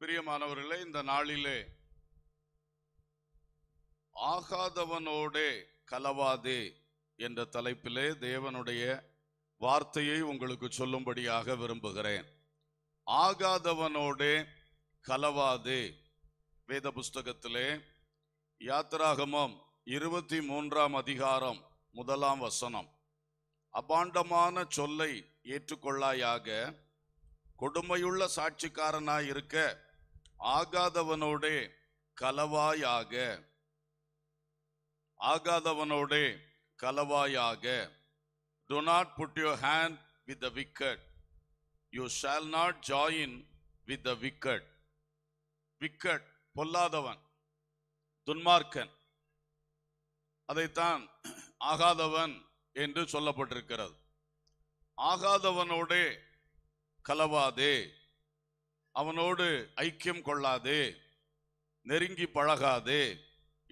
பிரியமானவர்களே இந்த நாளிலே ஆகாதவனோடே கலவாதே என்ற தலைப்பிலே தேவனுடைய வார்த்தையை உங்களுக்கு சொல்லும்படியாக விரும்புகிறேன் ஆகாதவனோடே கலவாதே வேத புஸ்தகத்திலே யாத்திராகமம் இருபத்தி மூன்றாம் அதிகாரம் முதலாம் வசனம் அபாண்டமான சொல்லை ஏற்றுக்கொள்ளாயாக கொடுமையுள்ள சாட்சிக்காரனாயிருக்க ஆகாதவனோட கலவாயாக ஆகாதவனோட கலவாயாக do not put your hand with the wicked you shall not join with the wicked wicked பொல்லாதவன் துன்மார்க்கன் அதைத்தான் ஆகாதவன் என்று சொல்லப்பட்டிருக்கிறது ஆகாதவனோட கலவாதே அவனோடு ஐக்கியம் கொள்ளாதே நெருங்கி பழகாதே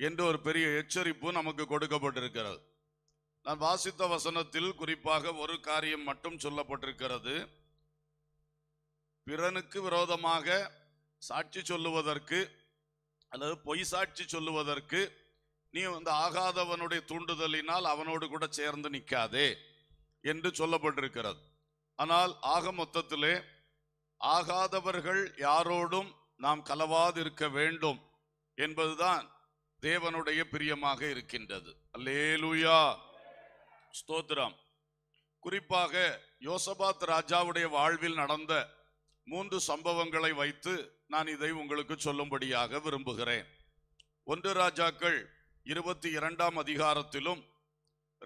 என்று ஒரு பெரிய எச்சரிப்பு நமக்கு கொடுக்கப்பட்டிருக்கிறது நான் வாசித்த வசனத்தில் குறிப்பாக ஒரு காரியம் மட்டும் சொல்லப்பட்டிருக்கிறது பிறனுக்கு விரோதமாக சாட்சி சொல்லுவதற்கு அல்லது பொய் சாட்சி சொல்லுவதற்கு நீ வந்து ஆகாதவனுடைய தூண்டுதலினால் அவனோடு கூட சேர்ந்து நிற்காதே என்று சொல்லப்பட்டிருக்கிறது ஆனால் ஆக மொத்தத்திலே ஆகாதவர்கள் யாரோடும் நாம் கலவாதிருக்க வேண்டும் என்பதுதான் தேவனுடைய பிரியமாக இருக்கின்றது அல்லேலூயா ஸ்தோத்ரம் குறிப்பாக யோசபாத் ராஜாவுடைய வாழ்வில் நடந்த மூன்று சம்பவங்களை வைத்து நான் இதை உங்களுக்கு சொல்லும்படியாக விரும்புகிறேன் ஒன்று ராஜாக்கள் இருபத்தி இரண்டாம் அதிகாரத்திலும்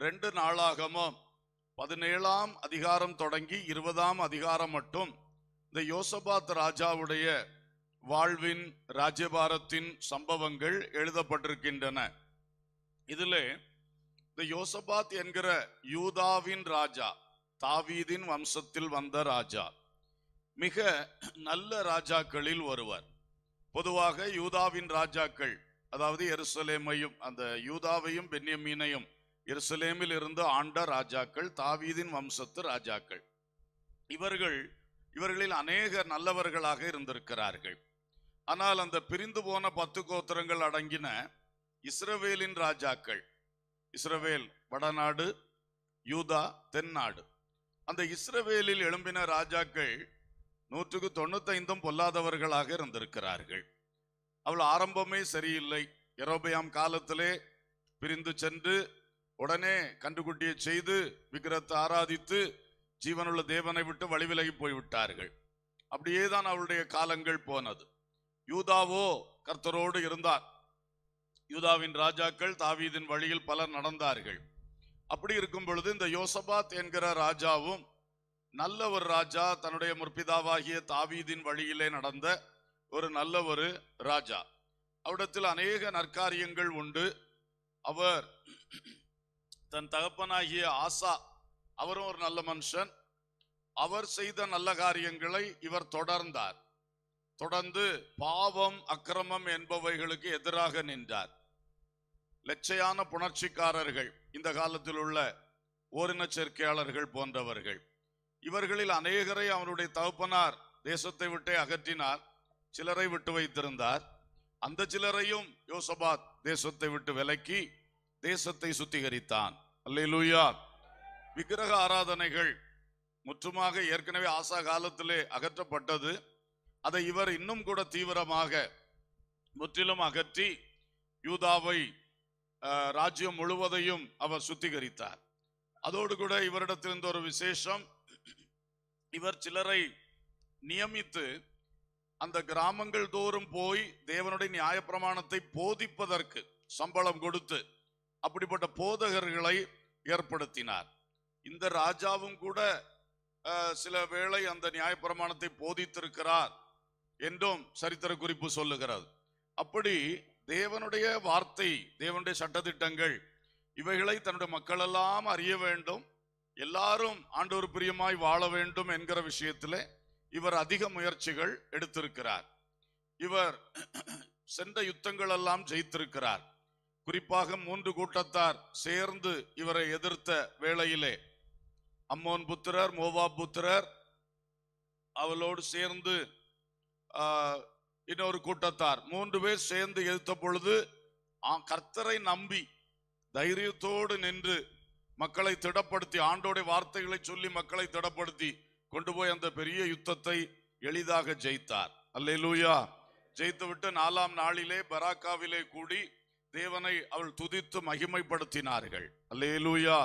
ரெண்டு நாளாகமும் பதினேழாம் அதிகாரம் தொடங்கி இருபதாம் அதிகாரம் மட்டும் இந்த யோசபாத் ராஜாவுடைய வாழ்வின் ராஜ்யபாரத்தின் சம்பவங்கள் எழுதப்பட்டிருக்கின்றன இதில் இந்த யோசபாத் என்கிற யூதாவின் ராஜா தாவீதின் வம்சத்தில் வந்த ராஜா மிக நல்ல ராஜாக்களில் ஒருவர் பொதுவாக யூதாவின் ராஜாக்கள் அதாவது எருசலேமையும் அந்த யூதாவையும் பென்யமீனையும் எருசலேமில் இருந்து ஆண்ட ராஜாக்கள் தாவீதின் வம்சத்து ராஜாக்கள் இவர்கள் இவர்களில் அநேக நல்லவர்களாக இருந்திருக்கிறார்கள் ஆனால் அந்த பிரிந்து போன பத்து கோத்திரங்கள் அடங்கின இஸ்ரவேலின் ராஜாக்கள் இஸ்ரவேல் வடநாடு யூதா தென்னாடு அந்த இஸ்ரவேலில் எழும்பின ராஜாக்கள் நூற்றுக்கு தொண்ணூத்தைந்தும் பொல்லாதவர்களாக இருந்திருக்கிறார்கள் அவள் ஆரம்பமே சரியில்லை எரோபியாம் காலத்திலே பிரிந்து சென்று உடனே கண்டுகுட்டியை செய்து விக்கிரத்தை ஆராதித்து ஜீவனுள்ள தேவனை விட்டு வழிவிலகி போய்விட்டார்கள் அப்படியேதான் அவருடைய அவளுடைய காலங்கள் போனது யூதாவோ கர்த்தரோடு இருந்தார் யூதாவின் ராஜாக்கள் தாவீதின் வழியில் பலர் நடந்தார்கள் அப்படி இருக்கும் பொழுது இந்த யோசபாத் என்கிற ராஜாவும் நல்ல ஒரு ராஜா தன்னுடைய முற்பிதாவாகிய தாவீதின் வழியிலே நடந்த ஒரு நல்ல ஒரு ராஜா அவிடத்தில் அநேக நற்காரியங்கள் உண்டு அவர் தன் தகப்பனாகிய ஆசா அவரும் ஒரு நல்ல மனுஷன் அவர் செய்த நல்ல காரியங்களை இவர் தொடர்ந்தார் தொடர்ந்து பாவம் அக்கிரமம் என்பவைகளுக்கு எதிராக நின்றார் லட்சையான புணர்ச்சிக்காரர்கள் இந்த காலத்தில் உள்ள ஓரின சேர்க்கையாளர்கள் போன்றவர்கள் இவர்களில் அநேகரை அவருடைய தகுப்பனார் தேசத்தை விட்டே அகற்றினார் சிலரை விட்டு வைத்திருந்தார் அந்த சிலரையும் யோசபாத் தேசத்தை விட்டு விலக்கி தேசத்தை சுத்திகரித்தான் அல்லையிலூயா விக்கிரக ஆராதனைகள் முற்றுமாக ஏற்கனவே ஆசா காலத்திலே அகற்றப்பட்டது அதை இவர் இன்னும் கூட தீவிரமாக முற்றிலும் அகற்றி யூதாவை ராஜ்யம் முழுவதையும் அவர் சுத்திகரித்தார் அதோடு கூட இவரிடத்திலிருந்து ஒரு விசேஷம் இவர் சிலரை நியமித்து அந்த கிராமங்கள் தோறும் போய் தேவனுடைய நியாயப்பிரமாணத்தை போதிப்பதற்கு சம்பளம் கொடுத்து அப்படிப்பட்ட போதகர்களை ஏற்படுத்தினார் இந்த ராஜாவும் கூட சில வேளை அந்த நியாயப்பிரமாணத்தை போதித்திருக்கிறார் என்றும் சரித்திர குறிப்பு சொல்லுகிறது அப்படி தேவனுடைய வார்த்தை தேவனுடைய சட்டத்திட்டங்கள் இவைகளை தன்னுடைய மக்கள் எல்லாம் அறிய வேண்டும் எல்லாரும் ஆண்டவர் பிரியமாய் வாழ வேண்டும் என்கிற விஷயத்தில் இவர் அதிக முயற்சிகள் எடுத்திருக்கிறார் இவர் சென்ற யுத்தங்கள் எல்லாம் ஜெயித்திருக்கிறார் குறிப்பாக மூன்று கூட்டத்தார் சேர்ந்து இவரை எதிர்த்த வேளையிலே அம்மோன் புத்திரர் மோவா புத்திரர் அவளோடு சேர்ந்து இன்னொரு கூட்டத்தார் மூன்று பேர் சேர்ந்து எதிர்த்த பொழுது கர்த்தரை நம்பி தைரியத்தோடு நின்று மக்களை திடப்படுத்தி ஆண்டோடைய வார்த்தைகளை சொல்லி மக்களை திடப்படுத்தி கொண்டு போய் அந்த பெரிய யுத்தத்தை எளிதாக ஜெயித்தார் அல்லேலூயா ஜெயித்து விட்டு நாலாம் நாளிலே பராக்காவிலே கூடி தேவனை அவள் துதித்து மகிமைப்படுத்தினார்கள் அல்லேலூயா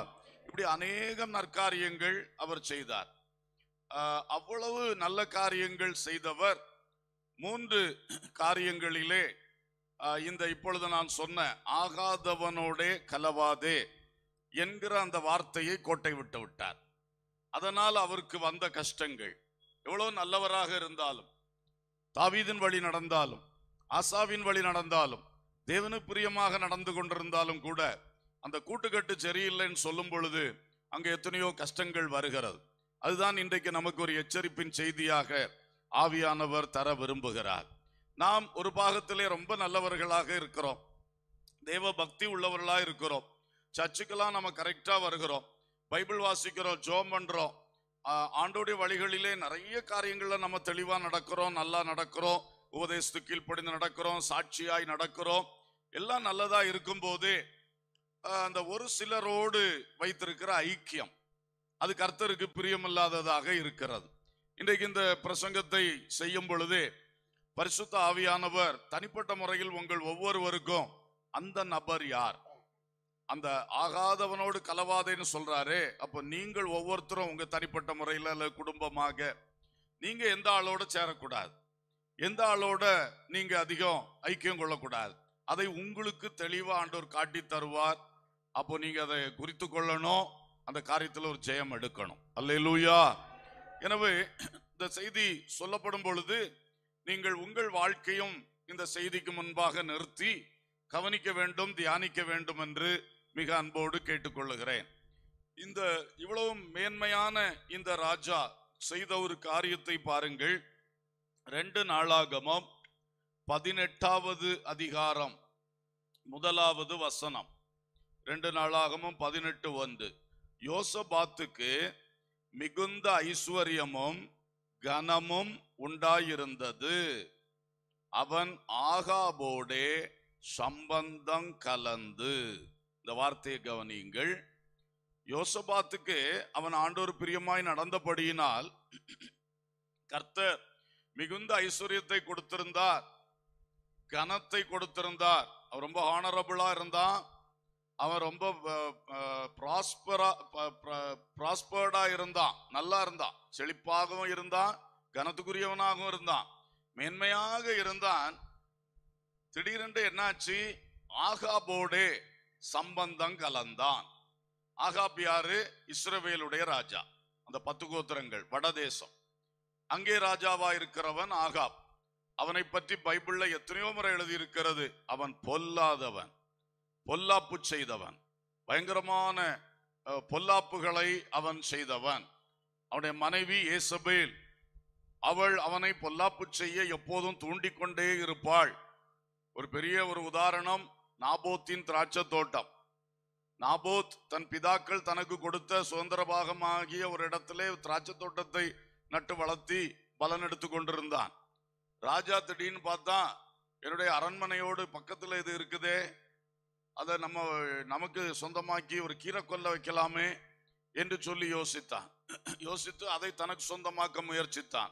இப்படி அநேகம் நற்காரியங்கள் அவர் செய்தார் அவ்வளவு நல்ல காரியங்கள் செய்தவர் மூன்று காரியங்களிலே இந்த இப்பொழுது நான் சொன்ன ஆகாதவனோடே கலவாதே என்கிற அந்த வார்த்தையை கோட்டை விட்டு விட்டார் அதனால் அவருக்கு வந்த கஷ்டங்கள் எவ்வளோ நல்லவராக இருந்தாலும் தாவீதின் வழி நடந்தாலும் ஆசாவின் வழி நடந்தாலும் தேவனு பிரியமாக நடந்து கொண்டிருந்தாலும் கூட அந்த கூட்டுக்கட்டு சரியில்லைன்னு சொல்லும் பொழுது அங்கே எத்தனையோ கஷ்டங்கள் வருகிறது அதுதான் இன்றைக்கு நமக்கு ஒரு எச்சரிப்பின் செய்தியாக ஆவியானவர் தர விரும்புகிறார் நாம் ஒரு பாகத்திலே ரொம்ப நல்லவர்களாக இருக்கிறோம் தேவ பக்தி உள்ளவர்களாக இருக்கிறோம் சர்ச்சுக்கெல்லாம் நம்ம கரெக்டாக வருகிறோம் பைபிள் வாசிக்கிறோம் ஜோம் பண்ணுறோம் ஆண்டோடைய வழிகளிலே நிறைய காரியங்களில் நம்ம தெளிவாக நடக்கிறோம் நல்லா நடக்கிறோம் உபதேசத்து கீழ்ப்படிந்து நடக்கிறோம் சாட்சியாய் நடக்கிறோம் எல்லாம் நல்லதாக இருக்கும்போது அந்த ஒரு சிலரோடு வைத்திருக்கிற ஐக்கியம் அது கர்த்தருக்கு பிரியமில்லாததாக இருக்கிறது இன்றைக்கு இந்த பிரசங்கத்தை செய்யும் பொழுது பரிசுத்த ஆவியானவர் தனிப்பட்ட முறையில் உங்கள் ஒவ்வொருவருக்கும் அந்த நபர் யார் அந்த ஆகாதவனோடு கலவாதேன்னு சொல்றாரு அப்போ நீங்கள் ஒவ்வொருத்தரும் உங்க தனிப்பட்ட முறையில் அல்ல குடும்பமாக நீங்க எந்த ஆளோட சேரக்கூடாது எந்த ஆளோட நீங்க அதிகம் ஐக்கியம் கொள்ளக்கூடாது அதை உங்களுக்கு தெளிவா ஆண்டோர் காட்டி தருவார் அப்போ நீங்க அதை குறித்து கொள்ளணும் அந்த காரியத்தில் ஒரு ஜெயம் எடுக்கணும் அல்ல லூயா எனவே இந்த செய்தி சொல்லப்படும் பொழுது நீங்கள் உங்கள் வாழ்க்கையும் இந்த செய்திக்கு முன்பாக நிறுத்தி கவனிக்க வேண்டும் தியானிக்க வேண்டும் என்று மிக அன்போடு கேட்டுக்கொள்ளுகிறேன் இந்த இவ்வளவு மேன்மையான இந்த ராஜா செய்த ஒரு காரியத்தை பாருங்கள் ரெண்டு நாளாகமம் பதினெட்டாவது அதிகாரம் முதலாவது வசனம் ரெண்டு நாளாகவும் பதினெட்டு வந்து யோசபாத்துக்கு மிகுந்த ஐஸ்வர்யமும் கனமும் உண்டாயிருந்தது அவன் ஆகாபோடே சம்பந்தம் கலந்து இந்த வார்த்தையை கவனியுங்கள் யோசபாத்துக்கு அவன் ஆண்டோர் பிரியமாய் நடந்தபடியினால் கர்த்தர் மிகுந்த ஐஸ்வர்யத்தை கொடுத்திருந்தார் கனத்தை கொடுத்திருந்தார் அவர் ரொம்ப ஹானரபுளா இருந்தான் அவன் ரொம்ப ப்ராஸ்பர்டா இருந்தான் நல்லா இருந்தான் செழிப்பாகவும் இருந்தான் கனத்துக்குரியவனாகவும் இருந்தான் மேன்மையாக இருந்தான் திடீரென்று என்னாச்சு ஆகாபோடே சம்பந்தம் கலந்தான் ஆகாப் யாரு இஸ்ரவேலுடைய ராஜா அந்த பத்து கோத்திரங்கள் வடதேசம் அங்கே ராஜாவா இருக்கிறவன் ஆகாப் அவனை பற்றி பைபிள்ல எத்தனையோ முறை எழுதியிருக்கிறது அவன் பொல்லாதவன் பொல்லாப்பு செய்தவன் பயங்கரமான பொல்லாப்புகளை அவன் செய்தவன் அவனுடைய மனைவி ஏசபேல் அவள் அவனை பொல்லாப்பு செய்ய எப்போதும் தூண்டிக்கொண்டே இருப்பாள் ஒரு பெரிய ஒரு உதாரணம் நாபோத்தின் திராட்சை தோட்டம் நாபோத் தன் பிதாக்கள் தனக்கு கொடுத்த சுதந்திர பாகமாகிய ஒரு இடத்திலே திராட்சை தோட்டத்தை நட்டு வளர்த்தி பலன் எடுத்து கொண்டிருந்தான் ராஜா திடீர்னு பார்த்தா என்னுடைய அரண்மனையோடு பக்கத்தில் இது இருக்குதே அதை நம்ம நமக்கு சொந்தமாக்கி ஒரு கீரை கொல்ல வைக்கலாமே என்று சொல்லி யோசித்தான் யோசித்து அதை தனக்கு சொந்தமாக்க முயற்சித்தான்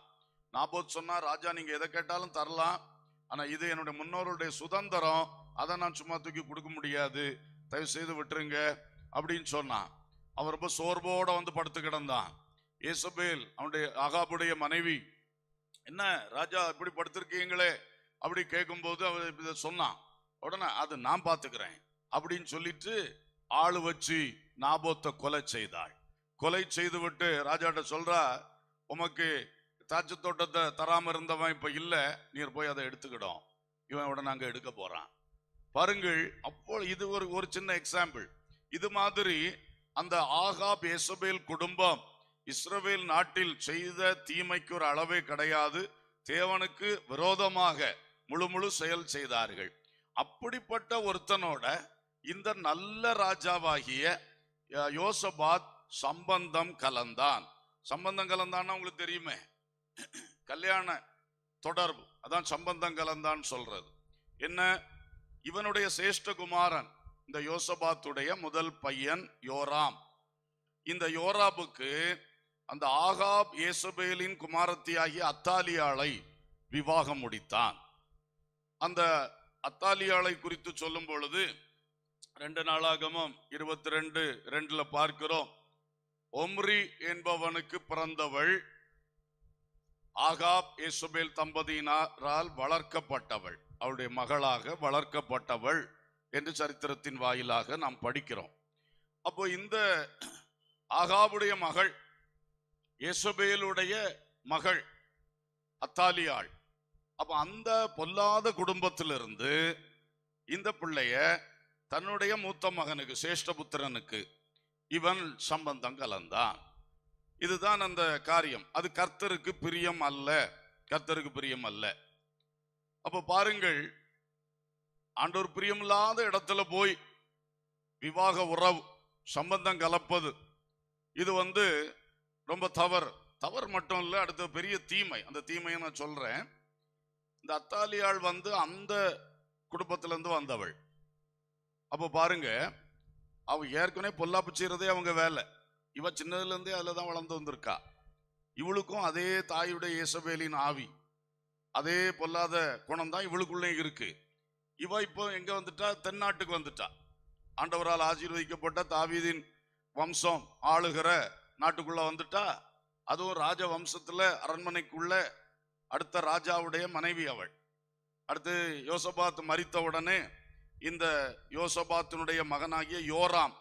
நாபோத் சொன்னா ராஜா நீங்கள் எதை கேட்டாலும் தரலாம் ஆனால் இது என்னுடைய முன்னோருடைய சுதந்திரம் அதை நான் சும்மா தூக்கி கொடுக்க முடியாது தயவு செய்து விட்டுருங்க அப்படின்னு சொன்னான் அவன் ரொம்ப சோர்வோடு வந்து படுத்து கிடந்தான் ஏசபேல் அவனுடைய அகாபுடைய மனைவி என்ன ராஜா இப்படி படுத்திருக்கீங்களே அப்படி கேட்கும்போது அவன் இதை சொன்னான் உடனே அது நான் பார்த்துக்கிறேன் அப்படின்னு சொல்லிட்டு ஆள் வச்சு நாபோத்தை கொலை செய்தாள் கொலை செய்துவிட்டு ராஜாட்ட சொல்றா உமக்கு தாச்சு தோட்டத்தை தராம இருந்தவன் இப்ப இல்ல நீர் போய் அதை எடுத்துக்கிடும் இவன் உடனே நாங்க எடுக்க போறான் பாருங்கள் அப்போ இது ஒரு ஒரு சின்ன எக்ஸாம்பிள் இது மாதிரி அந்த ஆகாப் எசபேல் குடும்பம் இஸ்ரவேல் நாட்டில் செய்த தீமைக்கு ஒரு அளவே கிடையாது தேவனுக்கு விரோதமாக முழு முழு செயல் செய்தார்கள் அப்படிப்பட்ட ஒருத்தனோட இந்த நல்ல ராஜாவாகிய யோசபாத் சம்பந்தம் கலந்தான் சம்பந்தம் கலந்தான் உங்களுக்கு தெரியுமே கல்யாண தொடர்பு அதான் சம்பந்தம் கலந்தான் சொல்றது என்ன இவனுடைய சிரேஷ்ட குமாரன் இந்த யோசபாத்துடைய முதல் பையன் யோராம் இந்த யோராபுக்கு அந்த ஆகாப் ஏசபேலின் ஆகிய அத்தாலியாளை விவாகம் முடித்தான் அந்த அத்தாலியாளை குறித்து சொல்லும் பொழுது ரெண்டு நாளாகமும் இருபத்தி ரெண்டு ரெண்டுல பார்க்கிறோம் ஒம்ரி என்பவனுக்கு பிறந்தவள் ஆகாப் இசுபேல் தம்பதியினரால் வளர்க்கப்பட்டவள் அவளுடைய மகளாக வளர்க்கப்பட்டவள் என்று சரித்திரத்தின் வாயிலாக நாம் படிக்கிறோம் அப்போ இந்த ஆகாவுடைய மகள் இசுபேலுடைய மகள் அத்தாலியாள் அப்போ அந்த பொல்லாத குடும்பத்திலிருந்து இந்த பிள்ளைய தன்னுடைய மூத்த மகனுக்கு சேஷ்டபுத்திரனுக்கு இவன் சம்பந்தம் கலந்தான் இதுதான் அந்த காரியம் அது கர்த்தருக்கு பிரியம் அல்ல கர்த்தருக்கு பிரியம் அல்ல அப்போ பாருங்கள் ஆண்டோர் பிரியமில்லாத இடத்துல போய் விவாக உறவு சம்பந்தம் கலப்பது இது வந்து ரொம்ப தவறு தவறு மட்டும் இல்லை அடுத்த பெரிய தீமை அந்த தீமையை நான் சொல்கிறேன் இந்த அத்தாலியாள் வந்து அந்த குடும்பத்திலேருந்து வந்தவள் அப்போ பாருங்க அவங்க ஏற்கனவே பொல்லாப்பு செய்கிறதே அவங்க வேலை இவ சின்னதுலேருந்தே அதில் தான் வளர்ந்து வந்திருக்கா இவளுக்கும் அதே தாயுடைய இயேசபேலின் ஆவி அதே பொல்லாத குணம் தான் இவளுக்குள்ளே இருக்கு இவ இப்போ எங்கே வந்துட்டா தென்னாட்டுக்கு வந்துட்டா ஆண்டவரால் ஆசீர்வதிக்கப்பட்ட தாவீதின் வம்சம் ஆளுகிற நாட்டுக்குள்ளே வந்துட்டா அதுவும் ராஜ வம்சத்தில் அரண்மனைக்குள்ள அடுத்த ராஜாவுடைய மனைவி அவள் அடுத்து யோசபாத் மறித்த உடனே இந்த யோசபாத்தினுடைய மகனாகிய யோராம்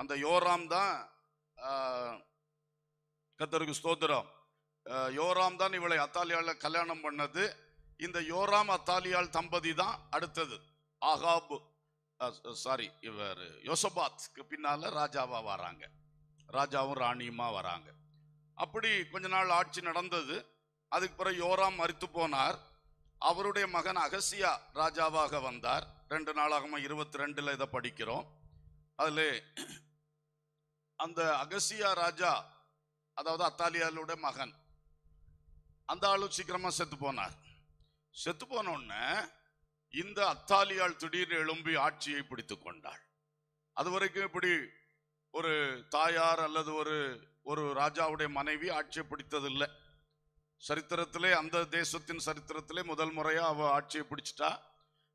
அந்த யோராம் தான் கத்தருக்கு ஸ்தோத்திரம் யோராம் தான் இவளை அத்தாலியால கல்யாணம் பண்ணது இந்த யோராம் அத்தாலியால் தம்பதி தான் அடுத்தது ஆகாபு சாரி இவர் யோசபாத்க்கு பின்னால ராஜாவா வராங்க ராஜாவும் ராணியுமா வராங்க அப்படி கொஞ்ச நாள் ஆட்சி நடந்தது அதுக்கு பிறகு யோராம் மறித்து போனார் அவருடைய மகன் அகசியா ராஜாவாக வந்தார் ரெண்டு நாளாகமா இருபத்தி ரெண்டுல இதை படிக்கிறோம் அதுல அந்த அகசியா ராஜா அதாவது அத்தாலியாலுடைய மகன் அந்த ஆளு சீக்கிரமா செத்து போனார் செத்து போனோடனே இந்த அத்தாலியால் திடீர்னு எழும்பி ஆட்சியை பிடித்து கொண்டாள் அது வரைக்கும் இப்படி ஒரு தாயார் அல்லது ஒரு ஒரு ராஜாவுடைய மனைவி ஆட்சியை பிடித்ததில்லை சரித்திரத்திலே அந்த தேசத்தின் சரித்திரத்திலே முதல் முறையா அவ ஆட்சியை பிடிச்சிட்டா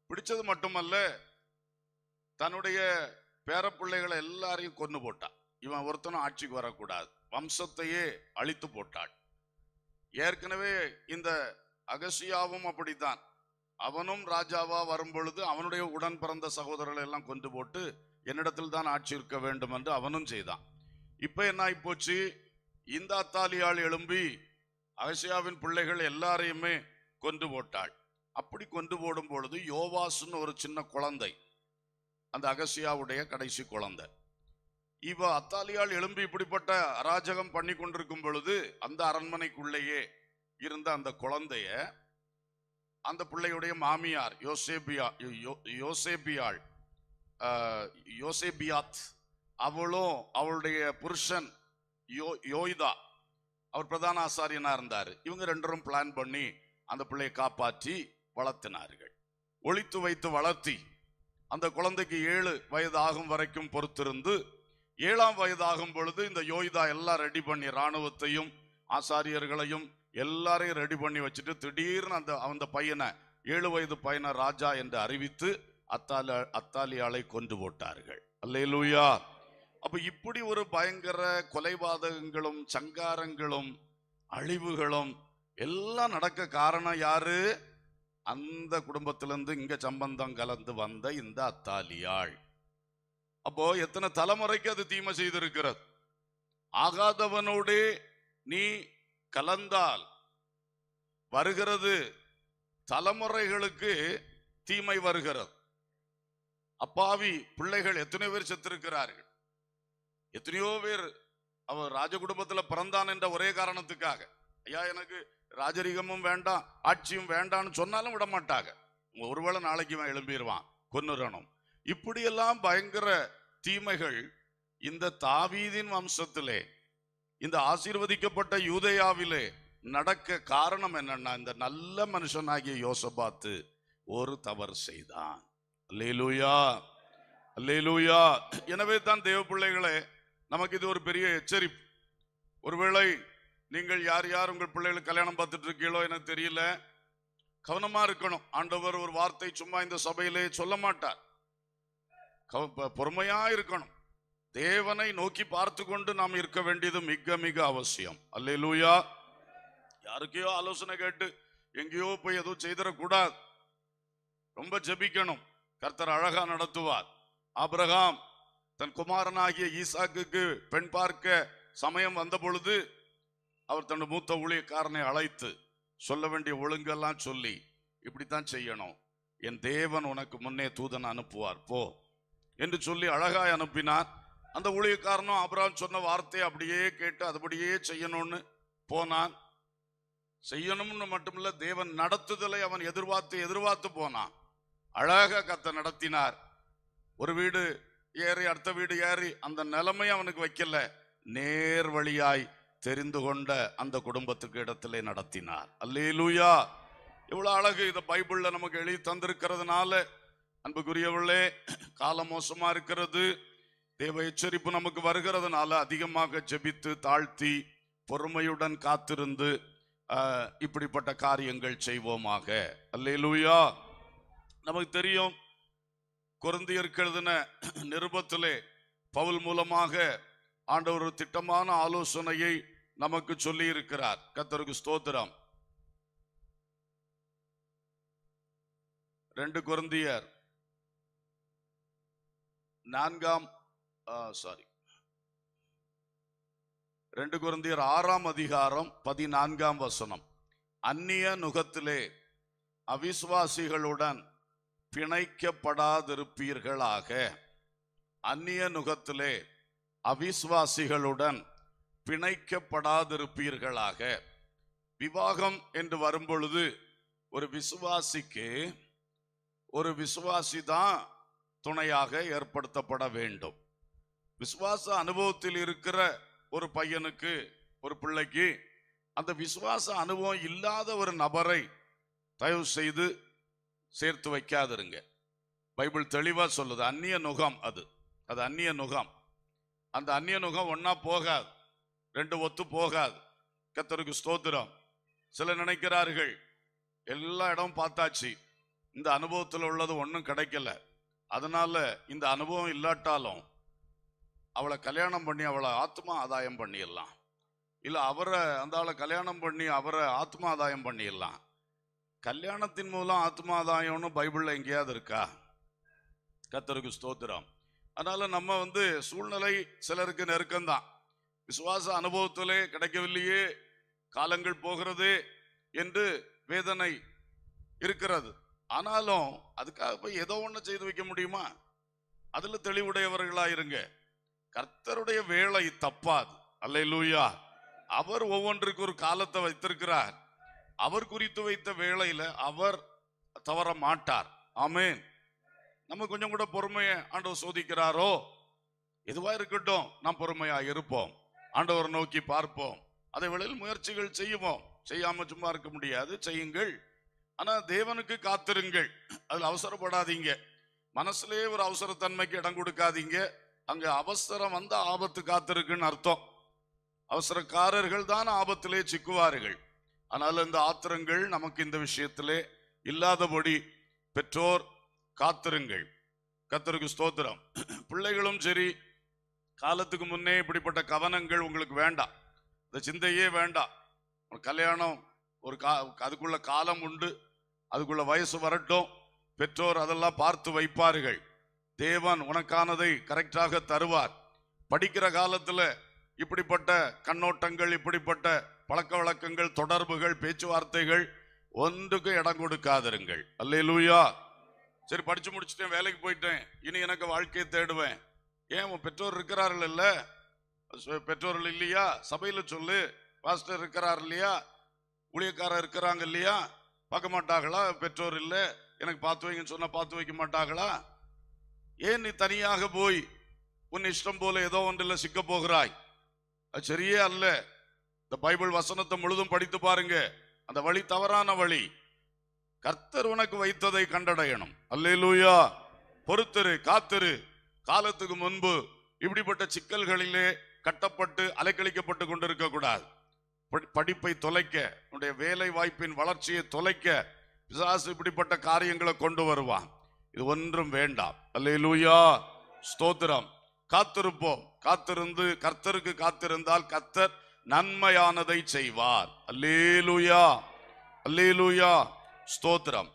பிடிச்சது மட்டுமல்ல தன்னுடைய பேரப்பிள்ளைகளை எல்லாரையும் கொண்டு போட்டான் இவன் ஒருத்தனும் ஆட்சிக்கு வரக்கூடாது வம்சத்தையே அழித்து போட்டாள் ஏற்கனவே இந்த அகசியாவும் அப்படித்தான் அவனும் ராஜாவா வரும் பொழுது அவனுடைய உடன் பிறந்த சகோதரர்களை எல்லாம் கொண்டு போட்டு என்னிடத்தில் தான் ஆட்சி இருக்க வேண்டும் என்று அவனும் செய்தான் இப்ப என்ன ஆயிப்போச்சு இந்த அத்தாலியால் எழும்பி அகசியாவின் பிள்ளைகள் எல்லாரையுமே கொண்டு போட்டாள் அப்படி கொண்டு போடும் பொழுது யோவாசுன்னு ஒரு சின்ன குழந்தை அந்த அகசியாவுடைய கடைசி குழந்தை இவ அத்தாலியால் எழும்பி இப்படிப்பட்ட அராஜகம் பண்ணி கொண்டிருக்கும் பொழுது அந்த அரண்மனைக்குள்ளேயே இருந்த அந்த குழந்தைய அந்த பிள்ளையுடைய மாமியார் யோசேபியா யோசேபியாள் யோசேபியாத் அவளும் அவளுடைய புருஷன் யோ யோய்தா அவர் பிரதான ஆசாரியனா இருந்தார் இவங்க ரெண்டரும் பிளான் பண்ணி அந்த பிள்ளையை காப்பாற்றி வளர்த்தினார்கள் ஒழித்து வைத்து வளர்த்தி அந்த குழந்தைக்கு ஏழு வயது ஆகும் வரைக்கும் பொறுத்திருந்து ஏழாம் வயது ஆகும் பொழுது இந்த யோகிதா எல்லாம் ரெடி பண்ணி இராணுவத்தையும் ஆசாரியர்களையும் எல்லாரையும் ரெடி பண்ணி வச்சுட்டு திடீர்னு அந்த அந்த பையனை ஏழு வயது பையனை ராஜா என்று அறிவித்து அத்தாலி அத்தாலியாளை கொண்டு போட்டார்கள் அல்லையிலூயா அப்ப இப்படி ஒரு பயங்கர கொலைபாதகங்களும் சங்காரங்களும் அழிவுகளும் எல்லாம் நடக்க காரணம் யாரு அந்த குடும்பத்திலிருந்து இங்க சம்பந்தம் கலந்து வந்த இந்த அத்தாலியாள் அப்போ எத்தனை தலைமுறைக்கு அது தீமை செய்திருக்கிறது ஆகாதவனோடு நீ கலந்தால் வருகிறது தலைமுறைகளுக்கு தீமை வருகிறது அப்பாவி பிள்ளைகள் எத்தனை பேர் செத்திருக்கிறார்கள் எத்தனையோ பேர் அவன் ராஜ குடும்பத்துல பிறந்தான் என்ற ஒரே காரணத்துக்காக ஐயா எனக்கு ராஜரிகமும் வேண்டாம் ஆட்சியும் வேண்டாம்னு சொன்னாலும் விட மாட்டாங்க ஒருவேளை நாளைக்கு இவன் எழும்பிடுவான் கொன்னுறணும் இப்படியெல்லாம் பயங்கர தீமைகள் இந்த தாவீதின் வம்சத்திலே இந்த ஆசீர்வதிக்கப்பட்ட யூதயாவிலே நடக்க காரணம் என்னன்னா இந்த நல்ல மனுஷனாகிய யோசபாத்து ஒரு தவறு செய்தான் அல்லேலூயா அல்லேலூயா எனவே தான் தேவ பிள்ளைகளே நமக்கு இது ஒரு பெரிய எச்சரிப்பு ஒருவேளை நீங்கள் யார் யார் உங்கள் பிள்ளைகளுக்கு கல்யாணம் பார்த்துட்டு இருக்கீங்களோ எனக்கு தெரியல கவனமா இருக்கணும் ஆண்டவர் ஒரு வார்த்தை சும்மா இந்த சபையிலே சொல்ல மாட்டார் பொறுமையா இருக்கணும் தேவனை நோக்கி பார்த்து கொண்டு நாம் இருக்க வேண்டியது மிக மிக அவசியம் அல்லே லூயா யாருக்கையோ ஆலோசனை கேட்டு எங்கேயோ போய் எதுவும் செய்திடக்கூடாது ரொம்ப ஜபிக்கணும் கர்த்தர் அழகா நடத்துவார் ஆபிரகாம் தன் குமாரனாகிய ஈசாக்கு பெண் பார்க்க சமயம் வந்த பொழுது அவர் தன் மூத்த ஊழியக்காரனை அழைத்து சொல்ல வேண்டிய ஒழுங்கெல்லாம் சொல்லி இப்படித்தான் செய்யணும் என் தேவன் உனக்கு முன்னே தூதன் அனுப்புவார் போ என்று சொல்லி அழகாய் அனுப்பினார் அந்த ஊழியக்காரனும் அப்புறம் சொன்ன வார்த்தையை அப்படியே கேட்டு அதுபடியே செய்யணும்னு போனான் செய்யணும்னு மட்டுமில்ல தேவன் நடத்துதலை அவன் எதிர்பார்த்து எதிர்பார்த்து போனான் அழகாக கத்தை நடத்தினார் ஒரு வீடு ஏறி அடுத்த வீடு ஏறி அந்த நிலைமை அவனுக்கு வைக்கல நேர் வழியாய் தெரிந்து கொண்ட அந்த குடும்பத்துக்கு இடத்திலே நடத்தினார் லூயா இவ்வளோ அழகு இதை பைபிளில் நமக்கு எழுதி தந்திருக்கிறதுனால அன்புக்குரியவர்களே காலம் மோசமாக இருக்கிறது தேவ எச்சரிப்பு நமக்கு வருகிறதுனால அதிகமாக ஜெபித்து தாழ்த்தி பொறுமையுடன் காத்திருந்து இப்படிப்பட்ட காரியங்கள் செய்வோமாக லூயா நமக்கு தெரியும் குருந்தியருக்கு எழுதின நிருபத்திலே பவுல் மூலமாக ஆண்ட ஒரு திட்டமான ஆலோசனையை நமக்கு சொல்லி இருக்கிறார் கத்தருக்கு ஸ்தோத்திரம் ரெண்டு குருந்தியர் நான்காம் சாரி ரெண்டு குருந்தியர் ஆறாம் அதிகாரம் பதினான்காம் வசனம் அந்நிய நுகத்திலே அவிசுவாசிகளுடன் பிணைக்கப்படாதிருப்பீர்களாக அந்நிய நுகத்திலே அவிஸ்வாசிகளுடன் பிணைக்கப்படாதிருப்பீர்களாக விவாகம் என்று வரும்பொழுது ஒரு விசுவாசிக்கு ஒரு விசுவாசி தான் துணையாக ஏற்படுத்தப்பட வேண்டும் விசுவாச அனுபவத்தில் இருக்கிற ஒரு பையனுக்கு ஒரு பிள்ளைக்கு அந்த விசுவாச அனுபவம் இல்லாத ஒரு நபரை தயவு செய்து சேர்த்து வைக்காதிருங்க பைபிள் தெளிவாக சொல்லுது அந்நிய நுகம் அது அது அந்நிய நுகம் அந்த அந்நிய நுகம் ஒன்றா போகாது ரெண்டு ஒத்து போகாது கத்தருக்கு ஸ்தோத்திரம் சில நினைக்கிறார்கள் எல்லா இடமும் பார்த்தாச்சு இந்த அனுபவத்தில் உள்ளது ஒன்றும் கிடைக்கல அதனால இந்த அனுபவம் இல்லாட்டாலும் அவளை கல்யாணம் பண்ணி அவளை ஆத்மா ஆதாயம் பண்ணிடலாம் இல்லை அவரை அந்த ஆளை கல்யாணம் பண்ணி அவரை ஆத்மா ஆதாயம் பண்ணிடலாம் கல்யாணத்தின் மூலம் ஆத்மாதாயம்னு பைபிளில் எங்கேயாவது இருக்கா கத்தருக்கு ஸ்தோத்திரம் அதனால நம்ம வந்து சூழ்நிலை சிலருக்கு நெருக்கம்தான் விசுவாச அனுபவத்திலே கிடைக்கவில்லையே காலங்கள் போகிறது என்று வேதனை இருக்கிறது ஆனாலும் அதுக்காக போய் ஏதோ ஒன்று செய்து வைக்க முடியுமா அதில் இருங்க கர்த்தருடைய வேலை தப்பாது அல்ல லூயா அவர் ஒவ்வொன்றுக்கு ஒரு காலத்தை வைத்திருக்கிறார் அவர் குறித்து வைத்த வேலையில அவர் தவற மாட்டார் ஆமேன் நம்ம கொஞ்சம் கூட பொறுமையை ஆண்டவர் சோதிக்கிறாரோ எதுவா இருக்கட்டும் நாம் பொறுமையா இருப்போம் ஆண்டவர் நோக்கி பார்ப்போம் அதே வேளையில் முயற்சிகள் செய்வோம் செய்யாம சும்மா இருக்க முடியாது செய்யுங்கள் ஆனா தேவனுக்கு காத்திருங்கள் அதில் அவசரப்படாதீங்க மனசுலயே ஒரு அவசரத்தன்மைக்கு இடம் கொடுக்காதீங்க அங்க அவசரம் வந்த ஆபத்து காத்திருக்குன்னு அர்த்தம் அவசரக்காரர்கள் தான் ஆபத்திலே சிக்குவார்கள் ஆனால் இந்த ஆத்திரங்கள் நமக்கு இந்த விஷயத்திலே இல்லாதபடி பெற்றோர் காத்திருங்கள் கத்தருக்கு ஸ்தோத்திரம் பிள்ளைகளும் சரி காலத்துக்கு முன்னே இப்படிப்பட்ட கவனங்கள் உங்களுக்கு வேண்டாம் இந்த சிந்தையே வேண்டாம் கல்யாணம் ஒரு கா அதுக்குள்ள காலம் உண்டு அதுக்குள்ள வயசு வரட்டும் பெற்றோர் அதெல்லாம் பார்த்து வைப்பார்கள் தேவன் உனக்கானதை கரெக்டாக தருவார் படிக்கிற காலத்தில் இப்படிப்பட்ட கண்ணோட்டங்கள் இப்படிப்பட்ட பழக்க வழக்கங்கள் தொடர்புகள் பேச்சுவார்த்தைகள் ஒன்றுக்கு இடம் கொடுக்காதருங்கள் அல்ல லூயா சரி படிச்சு முடிச்சுட்டேன் வேலைக்கு போயிட்டேன் இனி எனக்கு வாழ்க்கையை தேடுவேன் ஏன் உன் பெற்றோர் இருக்கிறார்கள் இல்லை பெற்றோர்கள் இல்லையா சபையில் சொல்லு பாஸ்டர் இருக்கிறார் இல்லையா ஊழியக்காரர் இருக்கிறாங்க இல்லையா பார்க்க மாட்டாங்களா பெற்றோர் இல்லை எனக்கு பார்த்து வைங்கன்னு சொன்னால் பார்த்து வைக்க மாட்டாங்களா ஏன் நீ தனியாக போய் உன் இஷ்டம் போல ஏதோ ஒன்றில் சிக்க போகிறாய் அது சரியே அல்ல இந்த பைபிள் வசனத்தை முழுதும் படித்து பாருங்க அந்த வழி தவறான வழி கர்த்தர் உனக்கு வைத்ததை கண்டடையணும் அல்லே லூயா பொறுத்தரு காத்திரு காலத்துக்கு முன்பு இப்படிப்பட்ட சிக்கல்களிலே கட்டப்பட்டு அலைக்கழிக்கப்பட்டு கொண்டிருக்க கூடாது படிப்பை தொலைக்க உன்னுடைய வேலை வாய்ப்பின் வளர்ச்சியை தொலைக்க பிசாசு இப்படிப்பட்ட காரியங்களை கொண்டு வருவான் இது ஒன்றும் வேண்டாம் அல்லே லூயா ஸ்தோத்திரம் காத்திருப்போம் காத்திருந்து கர்த்தருக்கு காத்திருந்தால் கர்த்தர் நன்மையானதை செய்வார் அல்லேலுயா அல்லேலுயா ஸ்தோத்திரம்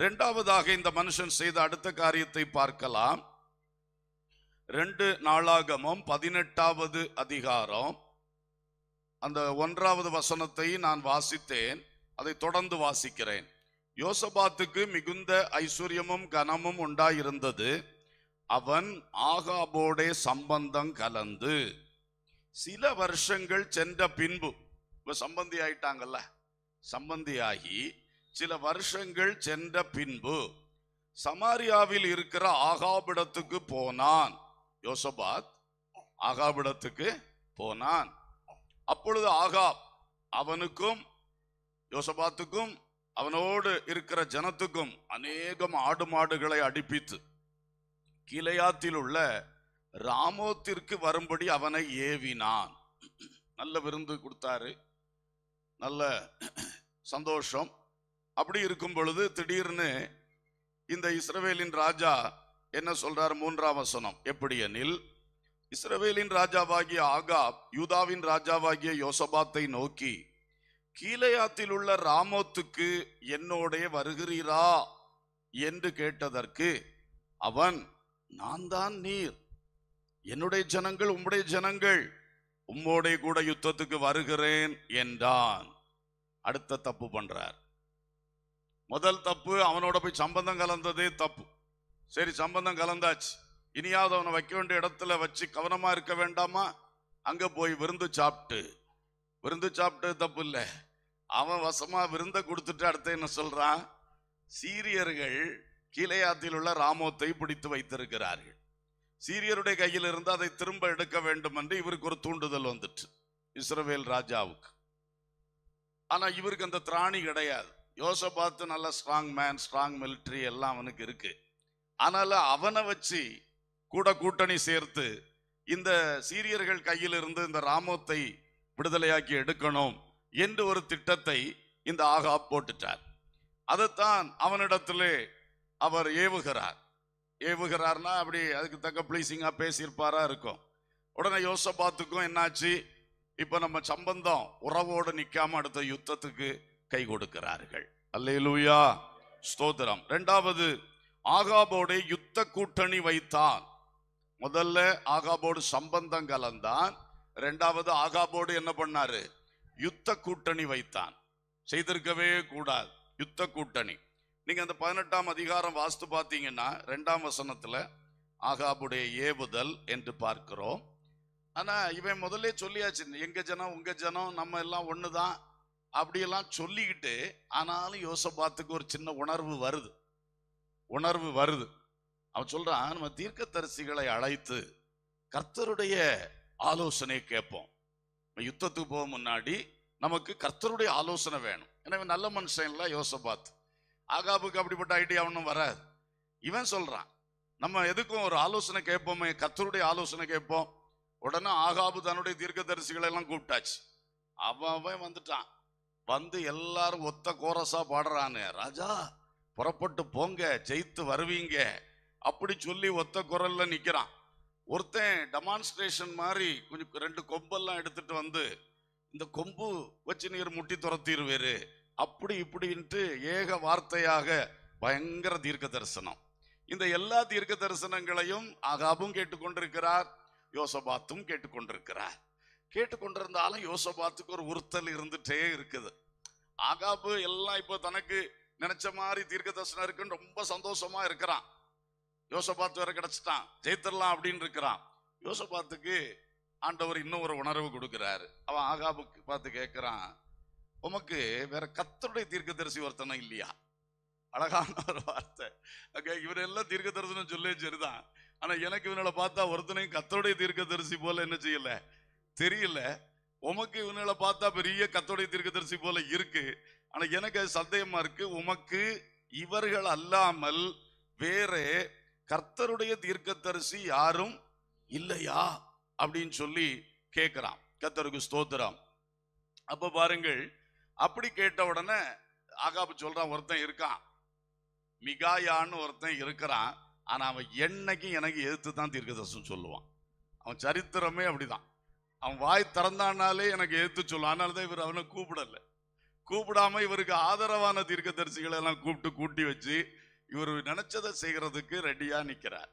இரண்டாவதாக இந்த மனுஷன் செய்த அடுத்த காரியத்தை பார்க்கலாம் ரெண்டு நாளாகமும் பதினெட்டாவது அதிகாரம் அந்த ஒன்றாவது வசனத்தை நான் வாசித்தேன் அதை தொடர்ந்து வாசிக்கிறேன் யோசபாத்துக்கு மிகுந்த ஐஸ்வர்யமும் கனமும் உண்டாயிருந்தது அவன் ஆகாபோடே சம்பந்தம் கலந்து சில வருஷங்கள் சென்ற பின்பு இப்போ சம்பந்தி ஆயிட்டாங்கல்ல சம்பந்தியாகி சில வருஷங்கள் சென்ற பின்பு சமாரியாவில் இருக்கிற ஆகாபிடத்துக்கு போனான் யோசபாத் ஆகாபிடத்துக்கு போனான் அப்பொழுது ஆகாப் அவனுக்கும் யோசபாத்துக்கும் அவனோடு இருக்கிற ஜனத்துக்கும் அநேகம் ஆடு மாடுகளை அடிப்பித்து கிளையாத்தில் உள்ள ராமோத்திற்கு வரும்படி அவனை ஏவினான் நல்ல விருந்து கொடுத்தாரு நல்ல சந்தோஷம் அப்படி இருக்கும் பொழுது திடீர்னு இந்த இஸ்ரவேலின் ராஜா என்ன சொல்றார் மூன்றாம் வசனம் எப்படி எனில் இஸ்ரவேலின் ராஜாவாகிய ஆகா யூதாவின் ராஜாவாகிய யோசபாத்தை நோக்கி கீழையாத்தில் உள்ள ராமோத்துக்கு என்னோடைய வருகிறீரா என்று கேட்டதற்கு அவன் நான் தான் நீர் என்னுடைய ஜனங்கள் உம்முடைய ஜனங்கள் உம்மோடைய கூட யுத்தத்துக்கு வருகிறேன் என்றான் அடுத்த தப்பு பண்றார் முதல் தப்பு அவனோட போய் சம்பந்தம் கலந்ததே தப்பு சரி சம்பந்தம் கலந்தாச்சு இனியாவது அவனை வைக்க வேண்டிய இடத்துல வச்சு கவனமா இருக்க வேண்டாமா அங்க போய் விருந்து சாப்பிட்டு விருந்து சாப்பிட்டு தப்பு இல்லை அவன் வசமா விருந்த கொடுத்துட்டு அடுத்து என்ன சொல்றான் சீரியர்கள் கீழே உள்ள ராமோத்தை பிடித்து வைத்திருக்கிறார்கள் சீரியருடைய கையில் இருந்து அதை திரும்ப எடுக்க வேண்டும் என்று இவருக்கு ஒரு தூண்டுதல் வந்துட்டு இஸ்ரவேல் ராஜாவுக்கு ஆனா இவருக்கு அந்த திராணி கிடையாது பார்த்து நல்ல ஸ்ட்ராங் மேன் ஸ்ட்ராங் மிலிட்ரி எல்லாம் அவனுக்கு இருக்கு ஆனால அவனை வச்சு கூட கூட்டணி சேர்த்து இந்த சீரியர்கள் கையில் இருந்து இந்த ராமத்தை விடுதலையாக்கி எடுக்கணும் என்று ஒரு திட்டத்தை இந்த ஆகா போட்டுட்டார் அதைத்தான் அவனிடத்திலே அவர் ஏவுகிறார் ஏவுகிறார்னா அப்படி அதுக்கு தக்க பிளீசிங்காக பேசியிருப்பாரா இருக்கும் உடனே யோசபாத்துக்கும் என்னாச்சு இப்போ நம்ம சம்பந்தம் உறவோடு நிற்காம அடுத்த யுத்தத்துக்கு கை கொடுக்கிறார்கள் அல்லேலூயா ஸ்தோத்திரம் ரெண்டாவது ஆகாபோடு யுத்த கூட்டணி வைத்தான் முதல்ல ஆகாபோடு சம்பந்தம் கலந்தான் ரெண்டாவது ஆகாபோடு என்ன பண்ணாரு யுத்த கூட்டணி வைத்தான் செய்திருக்கவே கூடாது யுத்த கூட்டணி நீங்க அந்த பதினெட்டாம் அதிகாரம் வாஸ்து பார்த்தீங்கன்னா ரெண்டாம் வசனத்துல ஆகாபுடைய ஏவுதல் என்று பார்க்கிறோம் ஆனா இவன் முதல்ல சொல்லியாச்சு எங்க ஜனம் உங்க ஜனம் நம்ம எல்லாம் ஒண்ணுதான் அப்படியெல்லாம் சொல்லிக்கிட்டு ஆனாலும் யோசபாத்துக்கு ஒரு சின்ன உணர்வு வருது உணர்வு வருது அவன் சொல்றான் நம்ம தீர்க்கதரிசிகளை அழைத்து கர்த்தருடைய ஆலோசனை கேட்போம் யுத்தத்துக்கு போக முன்னாடி நமக்கு கர்த்தருடைய ஆலோசனை வேணும் எனவே நல்ல மனுஷன் இல்லை யோசபாத்து ஆகாபுக்கு அப்படிப்பட்ட ஐடியா ஒன்றும் வராது இவன் சொல்றான் நம்ம எதுக்கும் ஒரு ஆலோசனை கேட்போமே கத்தருடைய ஆலோசனை கேட்போம் உடனே ஆகாபு தன்னுடைய தீர்க்கதரிசிகளை எல்லாம் கூப்பிட்டாச்சு அவன் வந்துட்டான் வந்து எல்லாரும் ஒத்த கோரஸா பாடுறானு ராஜா புறப்பட்டு போங்க ஜெயித்து வருவீங்க அப்படி சொல்லி ஒத்த குரல்ல நிற்கிறான் ஒருத்தன் டெமான்ஸ்ட்ரேஷன் மாதிரி கொஞ்சம் ரெண்டு கொம்பெல்லாம் எடுத்துட்டு வந்து இந்த கொம்பு வச்சு நீர் முட்டி துரத்திடுவேரு அப்படி இப்படின்ட்டு ஏக வார்த்தையாக பயங்கர தீர்க்க தரிசனம் இந்த எல்லா தீர்க்க தரிசனங்களையும் அகாபும் கேட்டுக்கொண்டிருக்கிறார் யோசபாத்தும் கேட்டுக்கொண்டிருக்கிறார் கேட்டுக்கொண்டிருந்தாலும் யோசபாத்துக்கு ஒரு உறுத்தல் இருந்துட்டே இருக்குது ஆகாபு எல்லாம் இப்போ தனக்கு நினைச்ச மாதிரி தீர்க்க தரிசனம் இருக்குன்னு ரொம்ப சந்தோஷமா இருக்கிறான் யோசபாத்து வேற கிடைச்சிட்டான் ஜெயித்தரலாம் அப்படின்னு இருக்கிறான் யோசபாத்துக்கு ஆண்டவர் இன்னும் ஒரு உணர்வு கொடுக்குறாரு அவன் ஆகாபுக்கு பார்த்து கேட்குறான் உமக்கு வேற கத்தருடைய தீர்க்க தரிசி ஒருத்தனம் இல்லையா அழகான ஒரு வார்த்தை ஓகே இவரெல்லாம் தீர்க்க தரிசனம் சொல்லே சரிதான் ஆனா எனக்கு இவனால பார்த்தா ஒருத்தனையும் கத்தருடைய தீர்க்க தரிசி போல என்ன செய்யல தெரியல உமக்கு இவனால பார்த்தா பெரிய கத்தோடைய தீர்க்க தரிசி போல இருக்கு ஆனா எனக்கு அது சந்தேகமா இருக்கு உமக்கு இவர்கள் அல்லாமல் வேற கர்த்தருடைய தீர்க்கத்தரிசி யாரும் இல்லையா அப்படின்னு சொல்லி கேட்கிறான் கத்தருக்கு ஸ்தோத்திரம் அப்ப பாருங்கள் அப்படி கேட்ட உடனே ஆகாப்பு சொல்றான் ஒருத்தன் இருக்கான் மிகாயான்னு ஒருத்தன் இருக்கிறான் ஆனா அவன் என்னைக்கும் எனக்கு எதிர்த்து தான் தீர்க்கதர்சன் சொல்லுவான் அவன் சரித்திரமே அப்படிதான் அவன் வாய் திறந்தானாலே எனக்கு எதிர்த்து சொல்லுவான் அதனால தான் இவர் அவனை கூப்பிடல கூப்பிடாம இவருக்கு ஆதரவான தீர்க்க தரிசிகளை எல்லாம் கூப்பிட்டு கூட்டி வச்சு இவர் நினைச்சதை செய்கிறதுக்கு ரெடியா நிற்கிறார்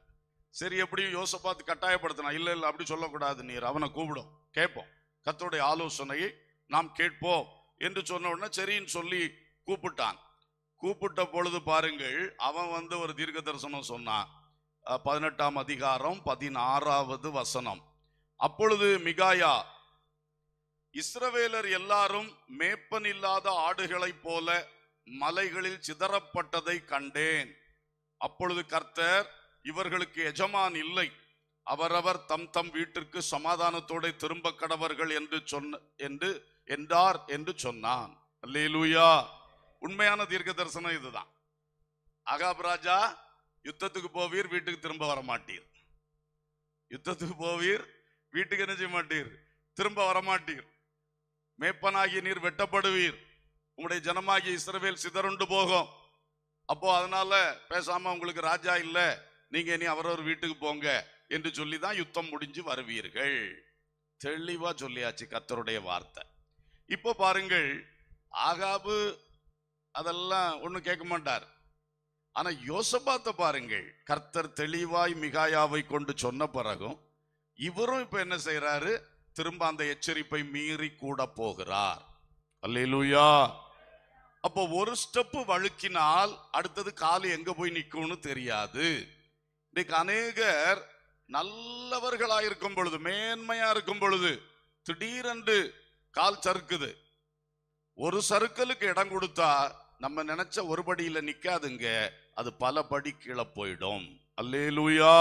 சரி எப்படியும் யோசை பார்த்து கட்டாயப்படுத்தினா இல்லை இல்லை அப்படி சொல்லக்கூடாது நீர் அவனை கூப்பிடும் கேட்போம் கத்தோடைய ஆலோசனையை நாம் கேட்போம் என்று சொன்ன உடனே சரின்னு சொல்லி கூப்பிட்டான் கூப்பிட்ட பொழுது பாருங்கள் அவன் வந்து ஒரு தீர்க்க தரிசனம் சொன்னான் பதினெட்டாம் அதிகாரம் பதினாறாவது வசனம் அப்பொழுது மிகாயா இஸ்ரவேலர் எல்லாரும் மேப்பன் இல்லாத ஆடுகளைப் போல மலைகளில் சிதறப்பட்டதை கண்டேன் அப்பொழுது கர்த்தர் இவர்களுக்கு எஜமான் இல்லை அவரவர் தம் தம் வீட்டிற்கு சமாதானத்தோட திரும்ப கடவர்கள் என்று சொன்ன என்று என்றார் என்று சொன்னான் அல்லேலூயா உண்மையான தீர்க்க தரிசனம் இதுதான் அகாபராஜா ராஜா யுத்தத்துக்கு போவீர் வீட்டுக்கு திரும்ப வர மாட்டீர் யுத்தத்துக்கு போவீர் வீட்டுக்கு என்ன செய்ய மாட்டீர் திரும்ப வரமாட்டீர் மேப்பனாகி நீர் வெட்டப்படுவீர் உங்களுடைய ஜனமாகி இஸ்ரவேல் சிதறுண்டு போகும் அப்போ அதனால பேசாம உங்களுக்கு ராஜா இல்லை நீங்க இனி அவரவர் வீட்டுக்கு போங்க என்று சொல்லி தான் யுத்தம் முடிஞ்சு வருவீர்கள் தெளிவா சொல்லியாச்சு கத்தருடைய வார்த்தை இப்போ பாருங்கள் ஆகாபு அதெல்லாம் ஒன்றும் கேட்க மாட்டார் ஆனா யோசபாத்த பாருங்கள் கர்த்தர் தெளிவாய் மிகாயாவை கொண்டு சொன்ன பிறகும் இவரும் இப்ப என்ன செய்யறாரு திரும்ப அந்த எச்சரிப்பை மீறி கூட போகிறார் அல்லா அப்போ ஒரு ஸ்டெப்பு வழுக்கினால் அடுத்தது காலு எங்க போய் நிற்கும்னு தெரியாது இன்னைக்கு அநேகர் நல்லவர்களாக இருக்கும் பொழுது மேன்மையா இருக்கும் பொழுது திடீரென்று கால் சறுக்குது ஒரு சறுக்கலுக்கு இடம் கொடுத்தா நம்ம நினைச்ச ஒரு படியில நிக்காதுங்க அது பல படி கீழே போயிடும் அல்லே லூயா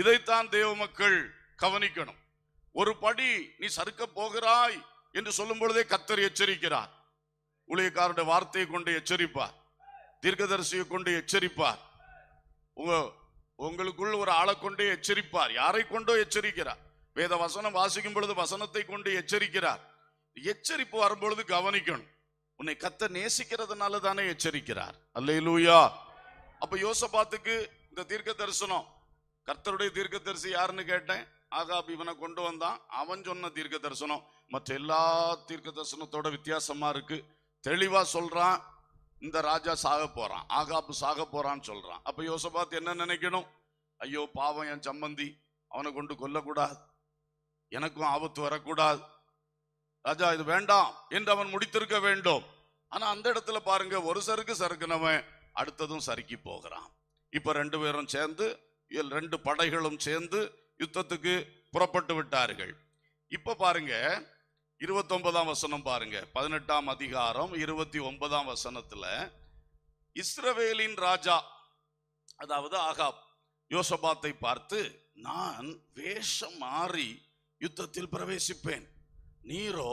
இதைத்தான் தேவ மக்கள் கவனிக்கணும் ஒரு படி நீ சறுக்க போகிறாய் என்று சொல்லும் பொழுதே கத்தர் எச்சரிக்கிறார் ஊழியக்காரோட வார்த்தையை கொண்டு எச்சரிப்பார் தீர்க்கதரிசியை கொண்டு எச்சரிப்பார் உங்க உங்களுக்குள் ஒரு ஆளை கொண்டே எச்சரிப்பார் யாரை கொண்டோ எச்சரிக்கிறார் வேத வசனம் வாசிக்கும் பொழுது வசனத்தை கொண்டு எச்சரிக்கிறார் எச்சரிப்பு வரும்பொழுது கவனிக்கணும் உன்னை கத்த நேசிக்கிறதுனால தானே எச்சரிக்கிறார் அல்லையிலூயா அப்ப யோசபாத்துக்கு இந்த தீர்க்க தரிசனம் கர்த்தருடைய தீர்க்க தரிசி யாருன்னு கேட்டேன் ஆகா இவனை கொண்டு வந்தான் அவன் சொன்ன தீர்க்க தரிசனம் மற்ற எல்லா தீர்க்க தரிசனத்தோட வித்தியாசமா இருக்கு தெளிவா சொல்றான் இந்த ராஜா சாக போறான் ஆகாப்பு சாக போறான்னு சொல்றான் அப்ப யோசபாத் என்ன நினைக்கணும் ஐயோ பாவம் என் சம்மந்தி அவனை கொண்டு கொல்லக்கூடாது எனக்கும் ஆபத்து வரக்கூடாது ராஜா இது வேண்டாம் என்று அவன் முடித்திருக்க வேண்டும் ஆனா அந்த இடத்துல பாருங்க ஒரு சருக்கு சறுக்குனவன் அடுத்ததும் சறுக்கி போகிறான் இப்ப ரெண்டு பேரும் சேர்ந்து ரெண்டு படைகளும் சேர்ந்து யுத்தத்துக்கு புறப்பட்டு விட்டார்கள் இப்ப பாருங்க இருபத்தொன்பதாம் வசனம் பாருங்க பதினெட்டாம் அதிகாரம் இருபத்தி ஒன்பதாம் வசனத்துல இஸ்ரவேலின் ராஜா அதாவது ஆகாப் யோசபாத்தை பார்த்து நான் வேஷம் மாறி யுத்தத்தில் பிரவேசிப்பேன் நீரோ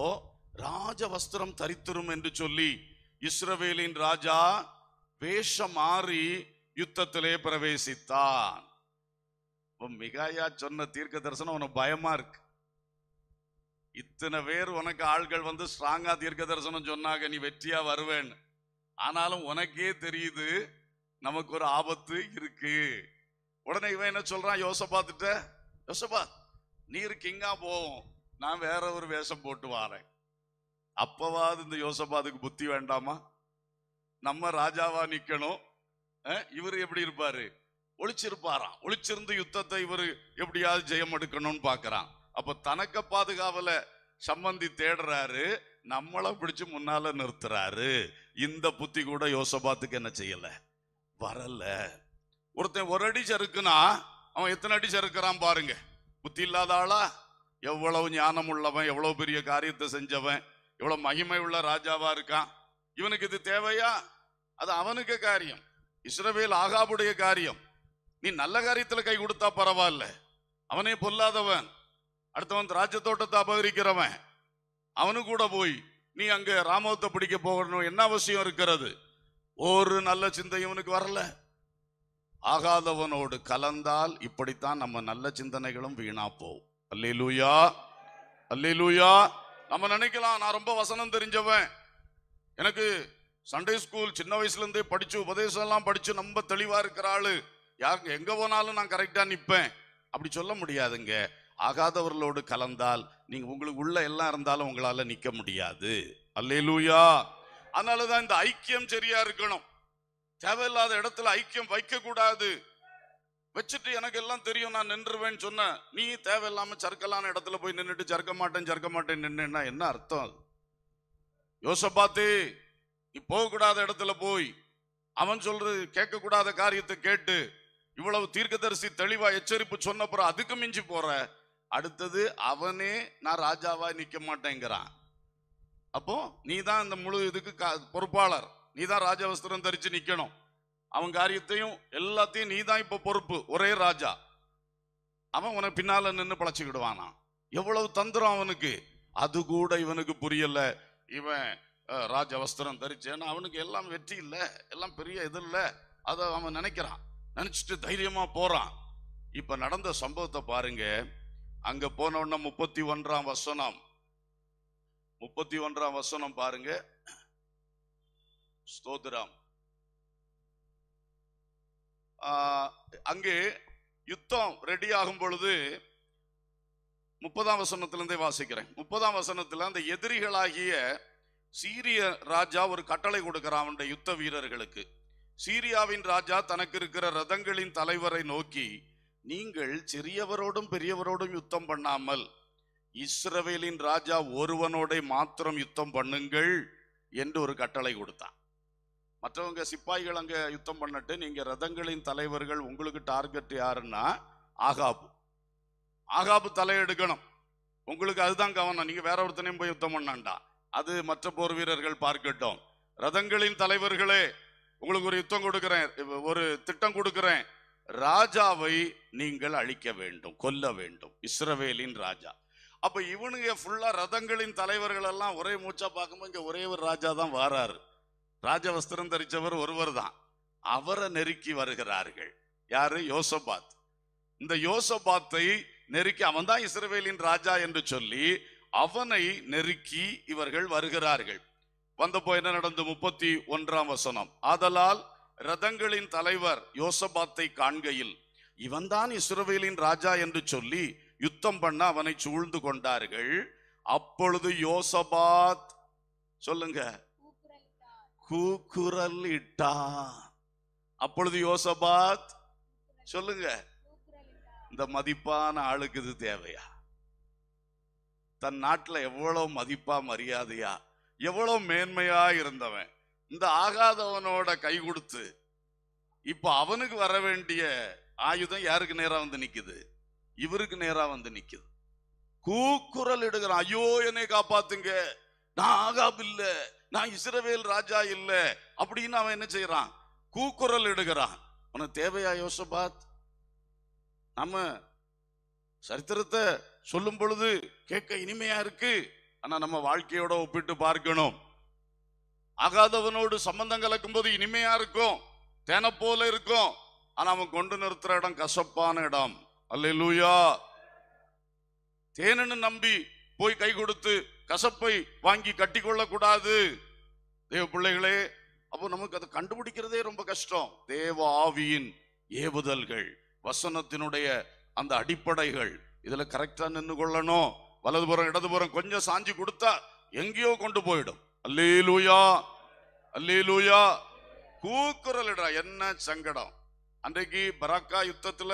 ராஜ வஸ்திரம் தரித்திரும் என்று சொல்லி இஸ்ரவேலின் ராஜா வேஷம் மாறி யுத்தத்திலே பிரவேசித்தான் மிகாயா சொன்ன தீர்க்க தரிசனம் உனக்கு பயமா இருக்கு இத்தனை பேர் உனக்கு ஆள்கள் வந்து ஸ்ட்ராங்கா தீர்க்க தரிசனம் சொன்னாங்க நீ வெற்றியா வருவேன் ஆனாலும் உனக்கே தெரியுது நமக்கு ஒரு ஆபத்து இருக்கு உடனே இவன் என்ன சொல்றான் யோசப்பாத்துட்ட யோசபாத் நீர் கிங்கா போவோம் நான் வேற ஒரு வேஷம் போட்டு வாரேன் அப்பவாது இந்த யோசபாதுக்கு புத்தி வேண்டாமா நம்ம ராஜாவா நிக்கணும் இவர் எப்படி இருப்பாரு ஒளிச்சிருப்பாரா ஒளிச்சிருந்து யுத்தத்தை இவர் எப்படியாவது ஜெயம் எடுக்கணும்னு பாக்குறான் அப்ப தனக்க பாதுகாவல சம்பந்தி தேடுறாரு நம்மள பிடிச்சு முன்னால நிறுத்துறாரு இந்த புத்தி கூட யோசபாத்துக்கு என்ன செய்யல வரல ஒருத்தன் ஒரு அடி சறுக்குனா அவன் எத்தனை அடி சறுக்கிறான் பாருங்க புத்தி இல்லாத ஆளா எவ்வளவு ஞானம் உள்ளவன் எவ்வளவு பெரிய காரியத்தை செஞ்சவன் எவ்வளவு மகிமை உள்ள ராஜாவா இருக்கான் இவனுக்கு இது தேவையா அது அவனுக்கு காரியம் இஸ்ரவேல் ஆகாபுடைய காரியம் நீ நல்ல காரியத்துல கை கொடுத்தா பரவாயில்ல அவனே பொல்லாதவன் அடுத்தவன் ராஜ தோட்டத்தை அபகரிக்கிறவன் அவனு கூட போய் நீ அங்க ராமவத்தை பிடிக்க போகணும் என்ன அவசியம் இருக்கிறது ஒரு நல்ல சிந்தை இவனுக்கு வரல ஆகாதவனோடு கலந்தால் இப்படித்தான் நம்ம நல்ல சிந்தனைகளும் வீணா போவோம் அல்லூயா அல்லூயா நம்ம நினைக்கலாம் நான் ரொம்ப வசனம் தெரிஞ்சவன் எனக்கு சண்டே ஸ்கூல் சின்ன வயசுலேருந்தே படித்து உபதேசம் எல்லாம் படித்து ரொம்ப தெளிவாக இருக்கிற ஆள் யாருக்கு எங்கே போனாலும் நான் கரெக்டாக நிற்பேன் அப்படி சொல்ல முடியாதுங்க ஆகாதவர்களோடு கலந்தால் நீங்கள் உங்களுக்கு உள்ள எல்லாம் இருந்தாலும் உங்களால் நிற்க முடியாது அல்லேலூயா அதனாலதான் தான் இந்த ஐக்கியம் சரியாக இருக்கணும் தேவையில்லாத இடத்துல ஐக்கியம் வைக்க கூடாது வச்சுட்டு எனக்கு எல்லாம் தெரியும் நான் நின்றுவேன் சொன்ன நீ தேவையில்லாம சர்க்கலான இடத்துல போய் நின்றுட்டு சறுக்க மாட்டேன் சறுக்க மாட்டேன் நின்றுன்னா என்ன அர்த்தம் யோசை பார்த்து நீ போகக்கூடாத இடத்துல போய் அவன் சொல்றது கேட்கக்கூடாத காரியத்தை கேட்டு இவ்வளவு தீர்க்கதரிசி தெளிவா எச்சரிப்பு சொன்ன அதுக்கு மிஞ்சி போற அடுத்தது அவனே நான் ராஜாவா நிக்க மாட்டேங்கிறான் அப்போ நீ தான் இந்த முழு இதுக்கு பொறுப்பாளர் நீ தான் ராஜவஸ்திரம் தரிச்சு நிற்கணும் அவன் காரியத்தையும் எல்லாத்தையும் நீ தான் இப்போ பொறுப்பு ஒரே ராஜா அவன் உனக்கு பின்னால் நின்று பழச்சுக்கிடுவானா எவ்வளவு தந்திரம் அவனுக்கு அது கூட இவனுக்கு புரியல இவன் ராஜ வஸ்திரம் தரிச்சேன்னா அவனுக்கு எல்லாம் வெற்றி இல்லை எல்லாம் பெரிய இது இல்லை அதை அவன் நினைக்கிறான் நினச்சிட்டு தைரியமா போறான் இப்போ நடந்த சம்பவத்தை பாருங்க அங்க போனவன முப்பத்தி ஒன்றாம் வசனம் முப்பத்தி ஒன்றாம் வசனம் பாருங்க ஸ்தோத்ராம் அங்கே யுத்தம் ரெடி ஆகும் பொழுது முப்பதாம் வசனத்திலிருந்தே வாசிக்கிறேன் முப்பதாம் வசனத்தில் அந்த எதிரிகளாகிய சீரிய ராஜா ஒரு கட்டளை கொடுக்கிறான் அவனுடைய யுத்த வீரர்களுக்கு சீரியாவின் ராஜா தனக்கு இருக்கிற ரதங்களின் தலைவரை நோக்கி நீங்கள் சிறியவரோடும் பெரியவரோடும் யுத்தம் பண்ணாமல் இஸ்ரவேலின் ராஜா ஒருவனோட மாத்திரம் யுத்தம் பண்ணுங்கள் என்று ஒரு கட்டளை கொடுத்தான் மற்றவங்க சிப்பாய்கள் அங்கே யுத்தம் பண்ணட்டு நீங்கள் ரதங்களின் தலைவர்கள் உங்களுக்கு டார்கெட் யாருன்னா ஆகாபு ஆகாபு தலையெடுக்கணும் உங்களுக்கு அதுதான் கவனம் நீங்கள் வேற ஒருத்தனையும் போய் யுத்தம் பண்ணண்டா அது மற்ற போர் வீரர்கள் பார்க்கட்டும் ரதங்களின் தலைவர்களே உங்களுக்கு ஒரு யுத்தம் கொடுக்குறேன் ஒரு திட்டம் கொடுக்குறேன் ராஜாவை நீங்கள் அழிக்க வேண்டும் கொல்ல வேண்டும் இஸ்ரவேலின் ராஜா அப்ப இவனுங்க ஃபுல்லா ரதங்களின் தலைவர்கள் எல்லாம் ஒரே மூச்சா பார்க்கும்போது இங்க ஒரே ஒரு ராஜா தான் வாராரு ராஜவஸ்திரம் தரிச்சவர் ஒருவர் தான் அவரை நெருக்கி வருகிறார்கள் யாரு யோசபாத் இந்த யோசபாத்தை நெருக்கி அவன் தான் இஸ்ரவேலின் ராஜா என்று சொல்லி அவனை நெருக்கி இவர்கள் வருகிறார்கள் வந்தப்போ என்ன நடந்து முப்பத்தி ஒன்றாம் வசனம் ஆதலால் ரதங்களின் தலைவர் யோசபாத்தை காண்கையில் இவன்தான் இஸ்ரவேலின் ராஜா என்று சொல்லி யுத்தம் பண்ண அவனை சூழ்ந்து கொண்டார்கள் அப்பொழுது யோசபாத் சொல்லுங்க கூக்குரல் இட்டான் அப்பொழுது யோசபாத் சொல்லுங்க இந்த மதிப்பான ஆளுக்கு இது தேவையா தன் நாட்டில் எவ்வளோ மதிப்பா மரியாதையா எவ்வளோ மேன்மையா இருந்தவன் இந்த ஆகாதவனோட கை கொடுத்து இப்போ அவனுக்கு வர வேண்டிய ஆயுதம் யாருக்கு நேராக வந்து நிற்குது இவருக்கு நேராக வந்து நிற்குது கூக்குரல் இடுகிறான் ஐயோ என்னை காப்பாத்துங்க நான் ஆகாபில்லை நான் இஸ்ரவேல் ராஜா இல்லை அப்படின்னு அவன் என்ன செய்யறான் கூக்குரல் இடுகிறான் உனக்கு தேவையா யோசபாத் நம்ம சரித்திரத்தை சொல்லும் பொழுது கேட்க இனிமையா இருக்கு ஆனா நம்ம வாழ்க்கையோட ஒப்பிட்டு பார்க்கணும் ஆகாதவனோடு சம்பந்தம் கலக்கும் போது இனிமையா இருக்கும் தேனை போல இருக்கும் ஆனா அவன் கொண்டு நிறுத்துற இடம் கசப்பான இடம் அல்ல லூயா தேனன்னு நம்பி போய் கை கொடுத்து கசப்பை வாங்கி கட்டி கொள்ளக்கூடாது தேவ பிள்ளைகளே அப்போ நமக்கு அதை கண்டுபிடிக்கிறதே ரொம்ப கஷ்டம் தேவ ஆவியின் ஏவுதல்கள் வசனத்தினுடைய அந்த அடிப்படைகள் இதுல கரெக்டா நின்று கொள்ளணும் வலதுபுறம் இடதுபுறம் கொஞ்சம் சாஞ்சி கொடுத்தா எங்கேயோ கொண்டு போயிடும் அல்லே லூயா அல்லே லூயா கூக்குரலிடா என்ன சங்கடம் அன்றைக்கு பராக்கா யுத்தத்துல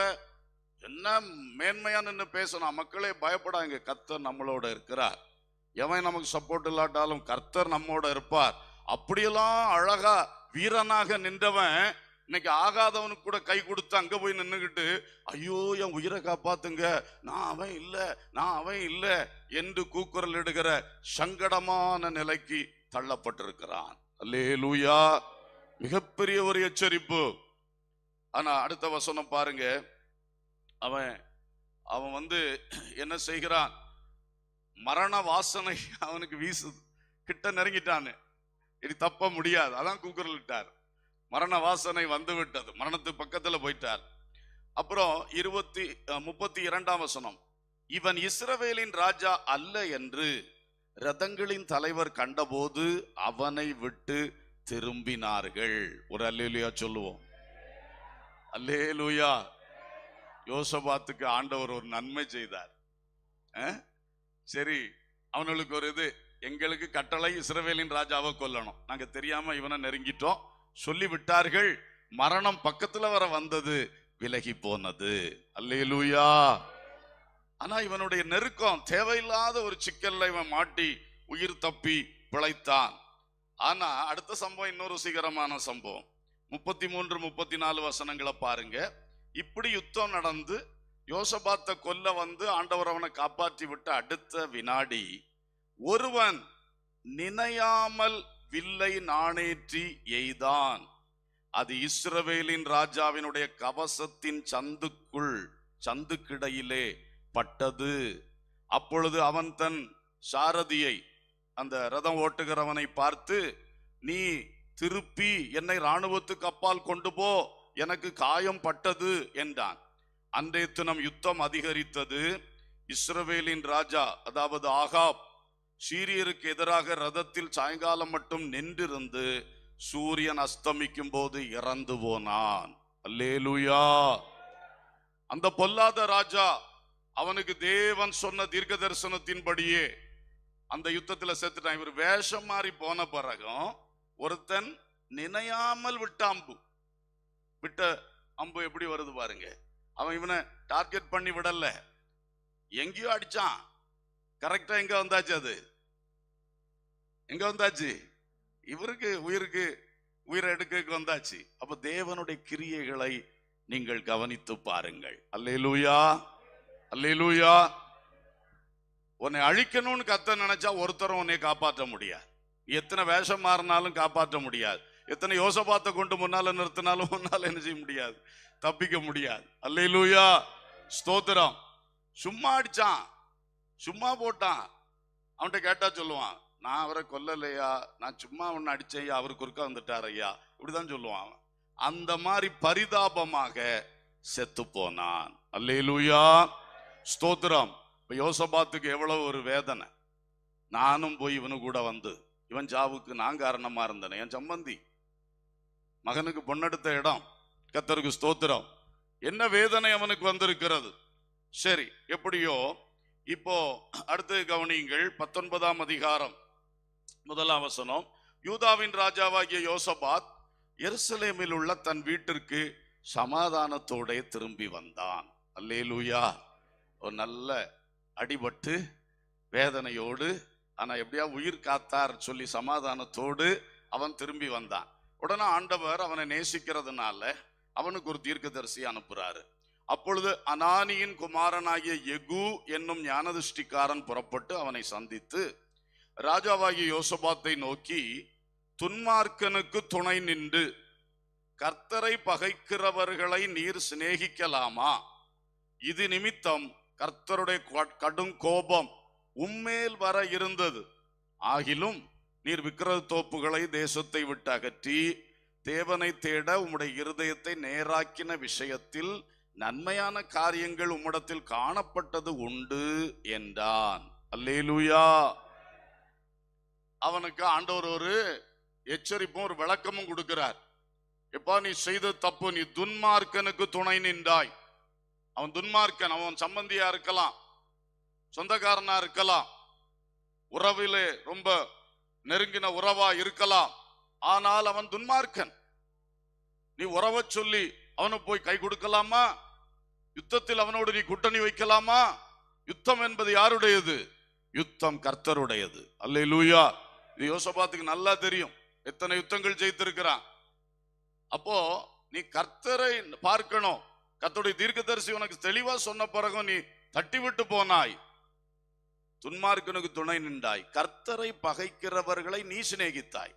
என்ன மேன்மையான நின்று பேசணும் மக்களே பயப்படாங்க கத்த நம்மளோட இருக்கிறார் எவன் நமக்கு சப்போர்ட் இல்லாட்டாலும் கர்த்தர் நம்மோட இருப்பார் அப்படியெல்லாம் அழகா வீரனாக நின்றவன் இன்னைக்கு ஆகாதவனுக்கு கூட கை கொடுத்து அங்க போய் நின்றுக்கிட்டு ஐயோ என் உயிரை காப்பாத்துங்க நான் அவன் இல்லை நான் அவன் இல்லை என்று கூக்குரல் எடுக்கிற சங்கடமான நிலைக்கு தள்ளப்பட்டிருக்கிறான் அல்லே லூயா மிகப்பெரிய ஒரு எச்சரிப்பு ஆனா அடுத்த வசனம் பாருங்க அவன் அவன் வந்து என்ன செய்கிறான் மரண வாசனை அவனுக்கு வீசுது கிட்ட நெருங்கிட்டானு இனி தப்ப முடியாது அதான் விட்டார் மரண வாசனை வந்து விட்டது மரணத்து பக்கத்தில் போயிட்டார் அப்புறம் இருபத்தி முப்பத்தி இரண்டாம் வசனம் இவன் இஸ்ரவேலின் ராஜா அல்ல என்று ரதங்களின் தலைவர் கண்டபோது அவனை விட்டு திரும்பினார்கள் ஒரு அல்லேலுயா சொல்லுவோம் அல்லேலுயா யோசபாத்துக்கு ஆண்டவர் ஒரு நன்மை செய்தார் சரி அவனுக்கு ஒரு இது எங்களுக்கு கட்டளை இஸ்ரவேலின் ராஜாவை கொல்லணும் நாங்க தெரியாம இவனை நெருங்கிட்டோம் சொல்லி விட்டார்கள் மரணம் பக்கத்துல வர வந்தது விலகி போனது அல்லேலூயா ஆனா இவனுடைய நெருக்கம் தேவையில்லாத ஒரு சிக்கல்ல இவன் மாட்டி உயிர் தப்பி பிழைத்தான் ஆனா அடுத்த சம்பவம் இன்னொரு ருசிகரமான சம்பவம் முப்பத்தி மூன்று முப்பத்தி நாலு வசனங்களை பாருங்க இப்படி யுத்தம் நடந்து யோசபாத்த கொல்ல வந்து ஆண்டவர் அவனை காப்பாற்றி விட்ட அடுத்த வினாடி ஒருவன் நினையாமல் வில்லை நாணேற்றி எய்தான் அது இஸ்ரவேலின் ராஜாவினுடைய கவசத்தின் சந்துக்குள் சந்துக்கிடையிலே பட்டது அப்பொழுது அவன் தன் சாரதியை அந்த ரதம் ஓட்டுகிறவனை பார்த்து நீ திருப்பி என்னை இராணுவத்துக்கு அப்பால் கொண்டு போ எனக்கு காயம் பட்டது என்றான் அன்றைய தினம் யுத்தம் அதிகரித்தது இஸ்ரவேலின் ராஜா அதாவது ஆகாப் சீரியருக்கு எதிராக ரதத்தில் சாயங்காலம் மட்டும் நின்றிருந்து சூரியன் அஸ்தமிக்கும் போது இறந்து போனான் அல்லேலுயா அந்த பொல்லாத ராஜா அவனுக்கு தேவன் சொன்ன தீர்க்க தரிசனத்தின்படியே அந்த யுத்தத்தில் செத்துட்டான் இவர் வேஷம் மாறி போன பிறகும் ஒருத்தன் நினையாமல் விட்ட அம்பு விட்ட அம்பு எப்படி வருது பாருங்க அவன் இவனை டார்கெட் பண்ணி விடல எங்கேயோ அடிச்சான் கரெக்டா எங்க வந்தாச்சு அது எங்க வந்தாச்சு இவருக்கு உயிருக்கு உயிரை எடுக்க வந்தாச்சு அப்ப தேவனுடைய கிரியைகளை நீங்கள் கவனித்து பாருங்கள் அல்ல லூயா உன்னை அழிக்கணும்னு கத்த நினைச்சா ஒருத்தரும் உன்னை காப்பாற்ற முடியாது எத்தனை வேஷம் மாறினாலும் காப்பாற்ற முடியாது எத்தனை யோசபாத்தை கொண்டு முன்னால நிறுத்தினாலும் உன்னால என்ன செய்ய முடியாது தப்பிக்க முடியாது அல்லையிலூயா ஸ்தோத்திரம் சும்மா அடிச்சான் சும்மா போட்டான் அவன்கிட்ட கேட்டா சொல்லுவான் நான் அவரை கொல்லலையா நான் சும்மா அவனை அடிச்சேயா அவர் குறுக்க வந்துட்டார் ஐயா இப்படிதான் சொல்லுவான் அவன் அந்த மாதிரி பரிதாபமாக செத்து போனான் அல்லையிலூயா ஸ்தோத்திரம் இப்போ யோசபாத்துக்கு எவ்வளவு ஒரு வேதனை நானும் போய் இவனு கூட வந்து இவன் ஜாவுக்கு நான் காரணமாக இருந்தேன் என் சம்பந்தி மகனுக்கு பொண்ணெடுத்த இடம் கத்தருக்கு ஸ்தோத்திரம் என்ன வேதனை அவனுக்கு வந்திருக்கிறது சரி எப்படியோ இப்போ அடுத்து கவனியுங்கள் பத்தொன்பதாம் அதிகாரம் முதலாம் வசனம் யூதாவின் ராஜாவாகிய யோசபாத் எருசலேமில் உள்ள தன் வீட்டிற்கு சமாதானத்தோட திரும்பி வந்தான் அல்லே லூயா ஒரு நல்ல அடிபட்டு வேதனையோடு ஆனால் எப்படியா உயிர் காத்தார் சொல்லி சமாதானத்தோடு அவன் திரும்பி வந்தான் உடனே ஆண்டவர் அவனை நேசிக்கிறதுனால அவனுக்கு ஒரு தீர்க்கதரிசி அனுப்புறாரு அப்பொழுது அனானியின் குமாரனாகிய எகு என்னும் ஞானதிஷ்டிக்காரன் புறப்பட்டு அவனை சந்தித்து ராஜாவாகிய யோசபாத்தை நோக்கி துன்மார்க்கனுக்கு துணை நின்று கர்த்தரை பகைக்கிறவர்களை நீர் சிநேகிக்கலாமா இது நிமித்தம் கர்த்தருடைய கடும் கோபம் உம்மேல் வர இருந்தது ஆகிலும் நீர் விக்கிரத தோப்புகளை தேசத்தை விட்டு அகற்றி தேவனை தேட உம்முடைய இருதயத்தை நேராக்கின விஷயத்தில் நன்மையான காரியங்கள் உம்மிடத்தில் காணப்பட்டது உண்டு என்றான் அல்லேலூயா அவனுக்கு ஆண்டவர் ஒரு எச்சரிப்பும் ஒரு விளக்கமும் கொடுக்கிறார் எப்பா நீ செய்த தப்பு நீ துன்மார்க்கனுக்கு துணை நின்றாய் அவன் துன்மார்க்கன் அவன் சம்பந்தியா இருக்கலாம் சொந்தக்காரனா இருக்கலாம் உறவிலே ரொம்ப நெருங்கின உறவா இருக்கலாம் ஆனால் அவன் துன்மார்க்கன் நீ உறவ சொல்லி அவனை போய் கை கொடுக்கலாமா யுத்தத்தில் அவனோடு நீ குட்டணி வைக்கலாமா யுத்தம் என்பது யாருடையது யுத்தம் கர்த்தருடையது அல்ல லூயா இது யோசபாத்துக்கு நல்லா தெரியும் எத்தனை யுத்தங்கள் ஜெயித்திருக்கிறான் அப்போ நீ கர்த்தரை பார்க்கணும் கத்தோடைய தீர்க்கதரிசி உனக்கு தெளிவா சொன்ன பிறகும் நீ தட்டி விட்டு போனாய் துன்மார்க்கனுக்கு துணை நின்றாய் கர்த்தரை பகைக்கிறவர்களை நீ சிநேகித்தாய்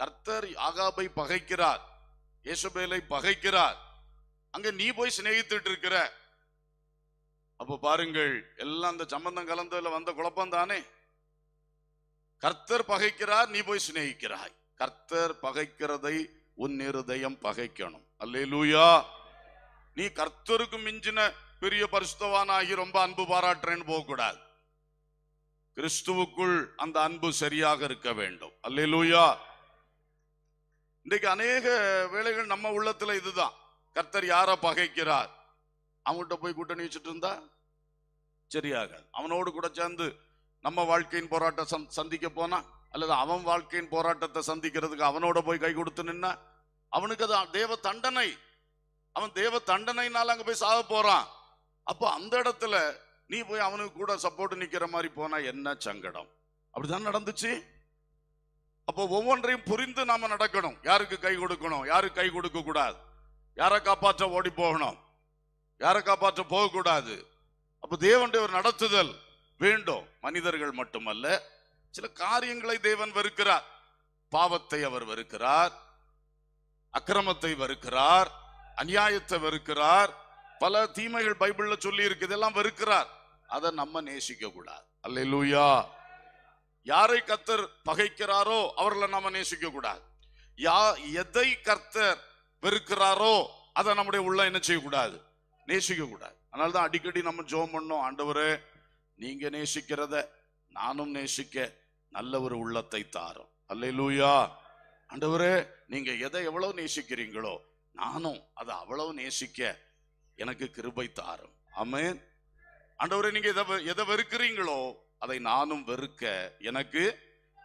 கர்த்தர் ஆகாபை பகைக்கிறார் இயேசுபேலை பகைக்கிறார் அங்க நீ போய் சிநேகித்துட்டு இருக்கிற அப்ப பாருங்கள் எல்லாம் அந்த சம்பந்தம் கலந்ததுல வந்த குழப்பம் தானே கர்த்தர் பகைக்கிறார் நீ போய் சிநேகிக்கிறாய் கர்த்தர் பகைக்கிறதை உன் இருதயம் பகைக்கணும் அல்லேலூயா நீ கர்த்தருக்கு மிஞ்சின பெரிய ஆகி ரொம்ப அன்பு பாராட்டுறேன்னு போகக்கூடாது கிறிஸ்துவுக்குள் அந்த அன்பு சரியாக இருக்க வேண்டும் அல்லேலூயா இன்றைக்கு அநேக வேலைகள் நம்ம உள்ளத்துல இதுதான் கர்த்தர் யாரை பகைக்கிறார் அவங்ககிட்ட போய் கூட்டணி வச்சுட்டு இருந்தா சரியாகாது அவனோடு கூட சேர்ந்து நம்ம வாழ்க்கையின் போராட்டம் சந்திக்க போனா அல்லது அவன் வாழ்க்கையின் போராட்டத்தை சந்திக்கிறதுக்கு அவனோட போய் கை கொடுத்து நின்ன அவனுக்கு அது தேவ தண்டனை அவன் தேவ தண்டனைனால அங்க போய் சாக போறான் அப்போ அந்த இடத்துல நீ போய் அவனுக்கு கூட சப்போர்ட் நிக்கிற மாதிரி போனா என்ன சங்கடம் அப்படிதான் நடந்துச்சு அப்போ ஒவ்வொன்றையும் புரிந்து நாம நடக்கணும் யாருக்கு கை கொடுக்கணும் யாருக்கு கை கொடுக்க கூடாது யாரை காப்பாற்ற ஓடி போகணும் யாரை காப்பாற்ற போகக்கூடாது அப்போ தேவனுடைய ஒரு நடத்துதல் வேண்டும் மனிதர்கள் மட்டுமல்ல சில காரியங்களை தேவன் வெறுக்கிறார் பாவத்தை அவர் வெறுக்கிறார் அக்கிரமத்தை வெறுக்கிறார் அநியாயத்தை வெறுக்கிறார் பல தீமைகள் பைபிள்ல சொல்லி இருக்கு இதெல்லாம் வெறுக்கிறார் அதை நம்ம நேசிக்க கூடாது அல்ல லூயா யாரை கர்த்தர் பகைக்கிறாரோ அவர்களை நம்ம நேசிக்க கூடாது யா எதை கர்த்தர் வெறுக்கிறாரோ அதை நம்முடைய உள்ள என்ன செய்யக்கூடாது நேசிக்க கூடாது அதனால தான் அடிக்கடி நம்ம ஜோம் பண்ணோம் ஆண்டவர் நீங்க நேசிக்கிறத நானும் நேசிக்க நல்ல ஒரு உள்ளத்தை தாரும் அல்ல லூயா ஆண்டவரு நீங்க எதை எவ்வளவு நேசிக்கிறீங்களோ நானும் அதை அவ்வளவு நேசிக்க எனக்கு கிருபை தாரும் ஆமே ஆண்டவரே நீங்க எதை எதை வெறுக்கிறீங்களோ அதை நானும் வெறுக்க எனக்கு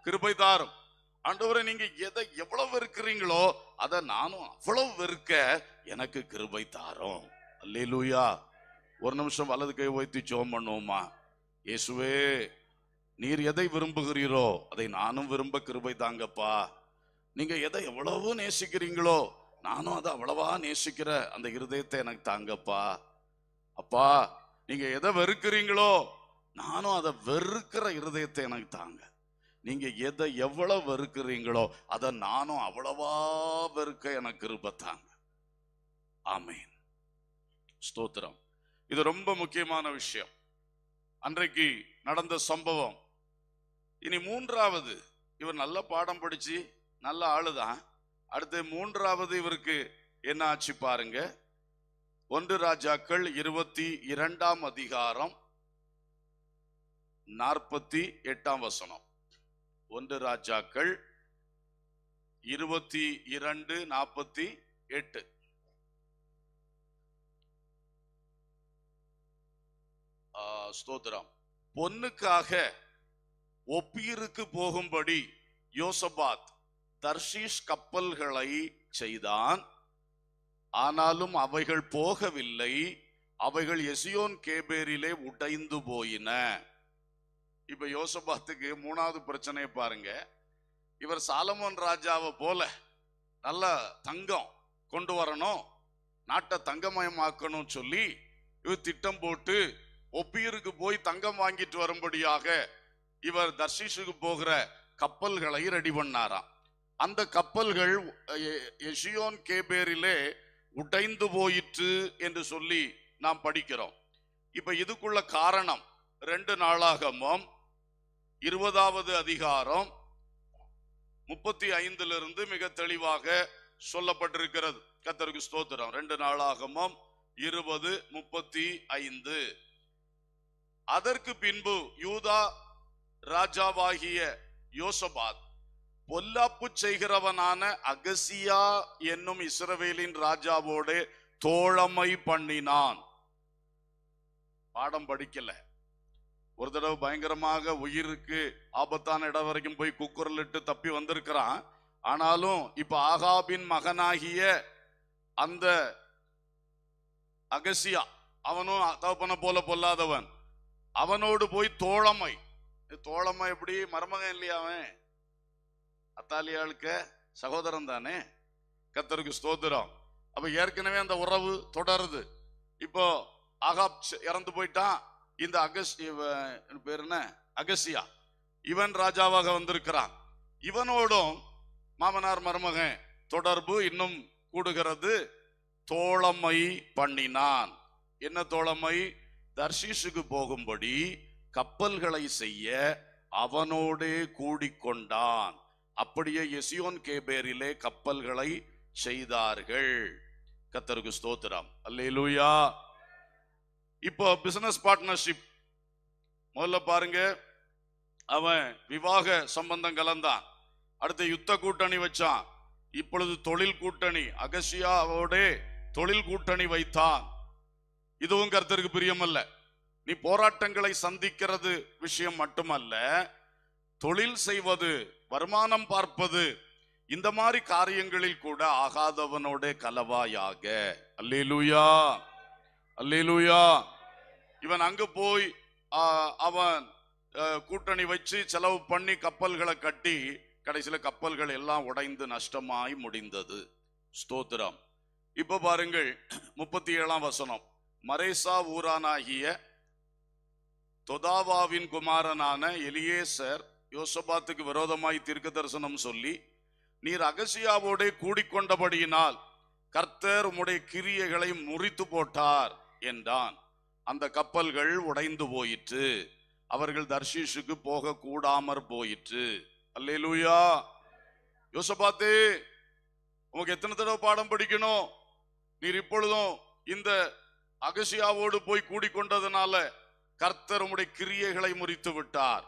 கிருபை தாரும் ஆண்டவரை நீங்க எதை எவ்வளவு வெறுக்கிறீங்களோ அதை நானும் அவ்வளவு வெறுக்க எனக்கு கிருபை தாரும் அல்லே லூயா ஒரு நிமிஷம் வலது கை வைத்து ஜோம் பண்ணுவோமா இயேசுவே நீர் எதை விரும்புகிறீரோ அதை நானும் விரும்ப கிருபை தாங்கப்பா நீங்க எதை எவ்வளவு நேசிக்கிறீங்களோ நானும் அதை அவ்வளவா நேசிக்கிற அந்த இருதயத்தை எனக்கு தாங்கப்பா அப்பா நீங்க எதை வெறுக்கிறீங்களோ நானும் அதை வெறுக்கிற இருதயத்தை எனக்கு தாங்க நீங்க எதை எவ்வளவு வெறுக்கிறீங்களோ அதை நானும் அவ்வளவா வெறுக்க எனக்கு இருப்பத்தாங்க ஆமேன் ஸ்தோத்திரம் இது ரொம்ப முக்கியமான விஷயம் அன்றைக்கு நடந்த சம்பவம் இனி மூன்றாவது இவர் நல்ல பாடம் படிச்சு நல்ல ஆளுதான் அடுத்து மூன்றாவது இவருக்கு என்ன ஆச்சு பாருங்க ஒன்று ராஜாக்கள் இருபத்தி இரண்டாம் அதிகாரம் நாற்பத்தி எட்டாம் வசனம் ஒன்று ராஜாக்கள் இருபத்தி இரண்டு நாற்பத்தி எட்டு ஸ்தோத்திரம் பொண்ணுக்காக ஒப்பீருக்கு போகும்படி யோசபாத் தர்ஷீஷ் கப்பல்களை செய்தான் ஆனாலும் அவைகள் போகவில்லை அவைகள் எசியோன் கேபேரிலே உடைந்து போயின இப்போ யோசபாத்துக்கு மூணாவது பிரச்சனையை பாருங்க இவர் சாலமோன் ராஜாவை போல நல்ல தங்கம் கொண்டு வரணும் நாட்டை தங்கமயமாக்கணும் சொல்லி இவர் திட்டம் போட்டு ஒப்பீருக்கு போய் தங்கம் வாங்கிட்டு வரும்படியாக இவர் தர்ஷிஷுக்கு போகிற கப்பல்களை ரெடி பண்ணாராம் அந்த கப்பல்கள் எஷியோன் கேபேரிலே உடைந்து போயிற்று என்று சொல்லி நாம் படிக்கிறோம் இப்ப இதுக்குள்ள காரணம் ரெண்டு நாளாகமும் இருபதாவது அதிகாரம் முப்பத்தி ஐந்திலிருந்து மிக தெளிவாக சொல்லப்பட்டிருக்கிறது கத்தருக்கு ஸ்தோத்திரம் ரெண்டு நாளாகமும் இருபது முப்பத்தி ஐந்து அதற்கு பின்பு யூதா ராஜாவாகிய யோசபாத் பொல்லாப்பு செய்கிறவனான அகசியா என்னும் இஸ்ரவேலின் ராஜாவோடு தோழமை பண்ணினான் பாடம் படிக்கல ஒரு தடவை பயங்கரமாக உயிருக்கு ஆபத்தான இடம் வரைக்கும் போய் இட்டு தப்பி வந்திருக்கிறான் ஆனாலும் இப்ப ஆகாபின் மகனாகிய அந்த அகசியா அவனும் தகப்பன போல பொல்லாதவன் அவனோடு போய் தோழமை தோழமை எப்படி மருமகன் இல்லையா அவன் அத்தாலியாளுக்க சகோதரன் தானே கத்தருக்கு ஸ்தோத்திரம் அப்ப ஏற்கனவே அந்த உறவு தொடருது இப்போ ஆகாப் இறந்து போயிட்டான் இந்த அகஸ் பேர் என்ன அகசியா இவன் ராஜாவாக வந்திருக்கிறான் இவனோடும் மாமனார் மருமகன் தொடர்பு இன்னும் கூடுகிறது தோழமை பண்ணினான் என்ன தோழமை தர்ஷீஷுக்கு போகும்படி கப்பல்களை செய்ய அவனோடே கூடிக்கொண்டான் அப்படியே எசியோன் கேபேரிலே கப்பல்களை செய்தார்கள் கத்தருக்கு ஸ்தோத்திரம் அல்லேலூயா இப்போ பிசினஸ் பார்ட்னர்ஷிப் முதல்ல பாருங்க அவன் விவாக சம்பந்தம் கலந்தான் அடுத்து யுத்த கூட்டணி வச்சான் இப்பொழுது தொழில் கூட்டணி அகசியாவோட தொழில் கூட்டணி வைத்தான் இதுவும் கருத்தருக்கு பிரியமல்ல நீ போராட்டங்களை சந்திக்கிறது விஷயம் மட்டுமல்ல தொழில் செய்வது வருமானம் பார்ப்பது இந்த மாதிரி காரியங்களில் கூட ஆகாதவனோட கலவாயாக அல்லேலூயா அல்லேலூயா இவன் அங்க போய் அவன் கூட்டணி வச்சு செலவு பண்ணி கப்பல்களை கட்டி கடைசியில கப்பல்கள் எல்லாம் உடைந்து நஷ்டமாய் முடிந்தது ஸ்தோத்திரம் இப்ப பாருங்கள் முப்பத்தி ஏழாம் வசனம் மரேசா ஊரானாகிய தொதாவாவின் குமாரனான எலியேசர் யோசபாத்துக்கு விரோதமாய் தீர்க்க தரிசனம் சொல்லி நீர் அகசியாவோட கூடிக்கொண்டபடியினால் கர்த்தர் உம்முடைய கிரியைகளை முறித்து போட்டார் என்றான் அந்த கப்பல்கள் உடைந்து போயிற்று அவர்கள் தர்ஷீஷுக்கு போக கூடாமற் போயிற்று அல்லேலூயா யோசபாத்து உனக்கு எத்தனை தடவை பாடம் படிக்கணும் நீர் இப்பொழுதும் இந்த அகசியாவோடு போய் கூடிக்கொண்டதுனால கர்த்தர் உம்முடைய கிரியைகளை முறித்து விட்டார்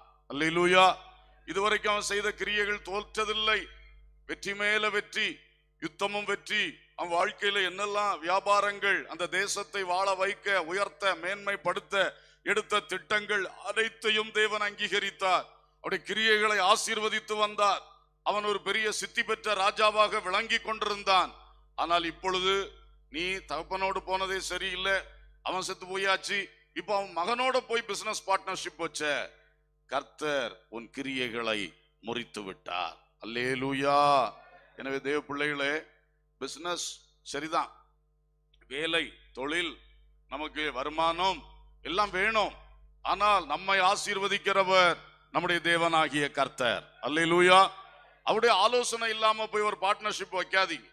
லூயா இதுவரைக்கும் அவன் செய்த கிரியைகள் தோற்றதில்லை வெற்றி மேல வெற்றி யுத்தமும் வெற்றி அவன் வாழ்க்கையில என்னெல்லாம் வியாபாரங்கள் அந்த தேசத்தை வாழ வைக்க உயர்த்த மேன்மைப்படுத்த எடுத்த திட்டங்கள் அனைத்தையும் தேவன் அங்கீகரித்தார் அவருடைய கிரியைகளை ஆசீர்வதித்து வந்தார் அவன் ஒரு பெரிய சித்தி பெற்ற ராஜாவாக விளங்கி கொண்டிருந்தான் ஆனால் இப்பொழுது நீ தகப்பனோடு போனதே சரியில்லை அவன் செத்து போயாச்சு இப்போ அவன் மகனோட போய் பிசினஸ் பார்ட்னர்ஷிப் வச்ச கர்த்தர் உன் கிரியைகளை முறித்து விட்டார் அல்லேலூயா எனவே தேவ பிள்ளைகளே பிஸ்னஸ் சரிதான் வேலை தொழில் நமக்கு வருமானம் எல்லாம் வேணும் ஆனால் நம்மை ஆசீர்வதிக்கிறவர் நம்முடைய தேவனாகிய கர்த்தர் அல்லே அவருடைய ஆலோசனை இல்லாம போய் ஒரு பார்ட்னர்ஷிப் வைக்காதீங்க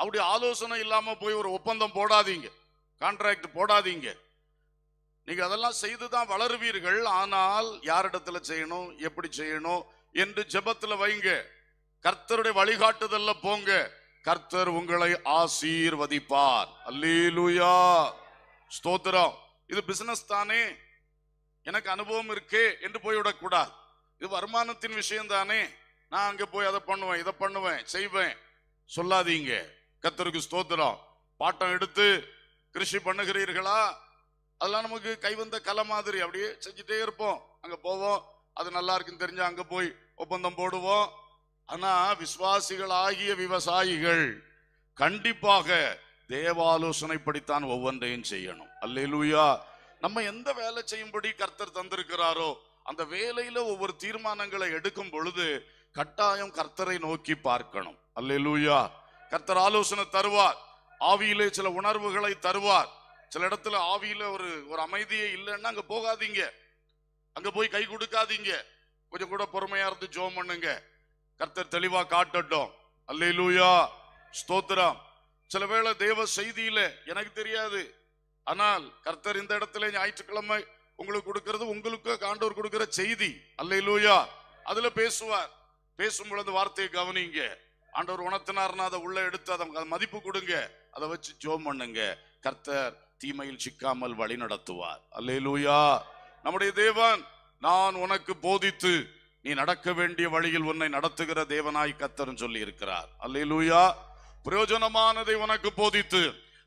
அவருடைய ஆலோசனை இல்லாம போய் ஒரு ஒப்பந்தம் போடாதீங்க கான்ட்ராக்ட் போடாதீங்க நீங்க அதெல்லாம் செய்து தான் வளருவீர்கள் ஆனால் யாரிடத்துல செய்யணும் எப்படி செய்யணும் என்று ஜபத்துல வைங்க கர்த்தருடைய வழிகாட்டுதல்ல போங்க கர்த்தர் உங்களை ஆசீர்வதிப்பார் அல்லேலூயா ஸ்தோத்திரம் இது பிசினஸ் தானே எனக்கு அனுபவம் இருக்கே என்று போய்விடக்கூடாது இது வருமானத்தின் விஷயம் தானே நான் அங்கே போய் அதை பண்ணுவேன் இதை பண்ணுவேன் செய்வேன் சொல்லாதீங்க கத்தருக்கு ஸ்தோத்திரம் பாட்டம் எடுத்து கிருஷி பண்ணுகிறீர்களா அதெல்லாம் நமக்கு கைவந்த கலை மாதிரி அப்படியே செஞ்சுட்டே இருப்போம் அங்கே போவோம் அது நல்லா இருக்குன்னு தெரிஞ்சு அங்கே போய் ஒப்பந்தம் போடுவோம் ஆனா ஆகிய விவசாயிகள் கண்டிப்பாக தேவாலோசனைப்படித்தான் ஒவ்வொன்றையும் செய்யணும் அல்லேலூயா நம்ம எந்த வேலை செய்யும்படி கர்த்தர் தந்திருக்கிறாரோ அந்த வேலையில ஒவ்வொரு தீர்மானங்களை எடுக்கும் பொழுது கட்டாயம் கர்த்தரை நோக்கி பார்க்கணும் அல்லேலூயா கர்த்தர் ஆலோசனை தருவார் ஆவியிலே சில உணர்வுகளை தருவார் சில இடத்துல ஆவியில ஒரு ஒரு அமைதியே இல்லைன்னா அங்க போகாதீங்க அங்க போய் கை கொடுக்காதீங்க கொஞ்சம் கூட பொறுமையா இருந்து ஜோம் பண்ணுங்க கர்த்தர் தெளிவா காட்டட்டும் அல்லூயா ஸ்தோத்திரம் சில வேளை தேவ செய்தியில எனக்கு தெரியாது ஆனால் கர்த்தர் இந்த இடத்துல ஞாயிற்றுக்கிழமை உங்களுக்கு கொடுக்கறது உங்களுக்கு காண்டவர் கொடுக்கிற செய்தி அல்லூயா அதுல பேசுவார் பேசும் பொழுது வார்த்தையை கவனிங்க ஆண்டவர் உணர்த்தினார்னா அதை உள்ள எடுத்து அதை மதிப்பு கொடுங்க அதை வச்சு ஜோம் பண்ணுங்க கர்த்தர் தீமையில் சிக்காமல் வழி நடத்துவார் அல்லூயா நம்முடைய தேவன் நான் உனக்கு போதித்து நீ நடக்க வேண்டிய வழியில் உன்னை நடத்துகிற தேவனாய் கத்தர் சொல்லி இருக்கிறார் லூயா பிரயோஜனமானதை உனக்கு போதித்து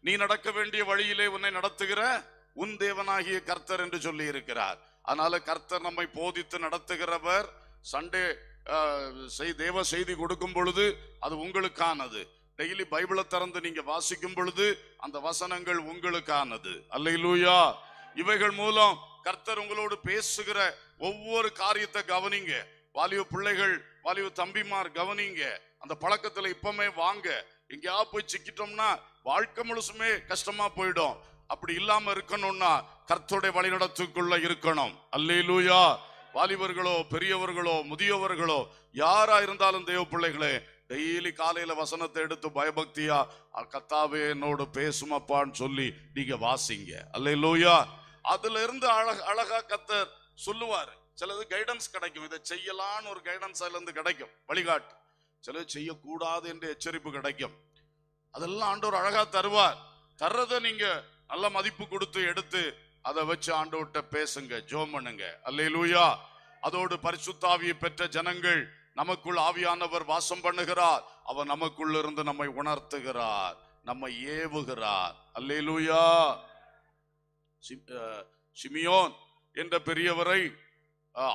நீ நடக்க வேண்டிய வழியிலே உன்னை நடத்துகிற உன் தேவனாகிய கர்த்தர் என்று சொல்லி இருக்கிறார் அதனால கர்த்தர் நம்மை போதித்து நடத்துகிறவர் சண்டே தேவ செய்தி கொடுக்கும் பொழுது அது உங்களுக்கானது டெய்லி பைபிளை திறந்து நீங்க வாசிக்கும் பொழுது அந்த வசனங்கள் உங்களுக்கானது அல்ல இவைகள் மூலம் கர்த்தர் உங்களோடு பேசுகிற ஒவ்வொரு காரியத்தை கவனிங்க வாலிவு பிள்ளைகள் வாலிவு தம்பிமார் கவனிங்க அந்த பழக்கத்துல இப்பமே வாங்க எங்கேயாவது போய் சிக்கிட்டோம்னா வாழ்க்கை முழுசுமே கஷ்டமா போயிடும் அப்படி இல்லாம இருக்கணும்னா கர்த்தருடைய வழிநடத்துக்குள்ள இருக்கணும் அல்லேலூயா வாலிபர்களோ பெரியவர்களோ முதியவர்களோ யாரா இருந்தாலும் தெய்வ பிள்ளைகளே டெய்லி காலையில வசனத்தை எடுத்து பயபக்தியா கத்தாவே என்னோடு பேசுமப்பான்னு சொல்லி நீங்க வாசிங்க அல்ல லூயா அதுல இருந்து அழக அழகா கத்தர் சொல்லுவாரு சிலது கைடன்ஸ் கிடைக்கும் இதை செய்யலான்னு ஒரு கைடன்ஸ் இருந்து கிடைக்கும் வழிகாட்டு சிலது செய்யக்கூடாது என்று எச்சரிப்பு கிடைக்கும் அதெல்லாம் ஆண்டவர் அழகா தருவார் தர்றத நீங்க நல்ல மதிப்பு கொடுத்து எடுத்து அதை வச்சு ஆண்டவர்கிட்ட பேசுங்க ஜோம் பண்ணுங்க அல்ல அதோடு பரிசுத்தாவியை பெற்ற ஜனங்கள் நமக்குள் ஆவியானவர் வாசம் பண்ணுகிறார் அவர் நமக்குள்ள இருந்து நம்மை உணர்த்துகிறார் நம்மை ஏவுகிறார் அல்லையிலூயா சிமியோன் என்ற பெரியவரை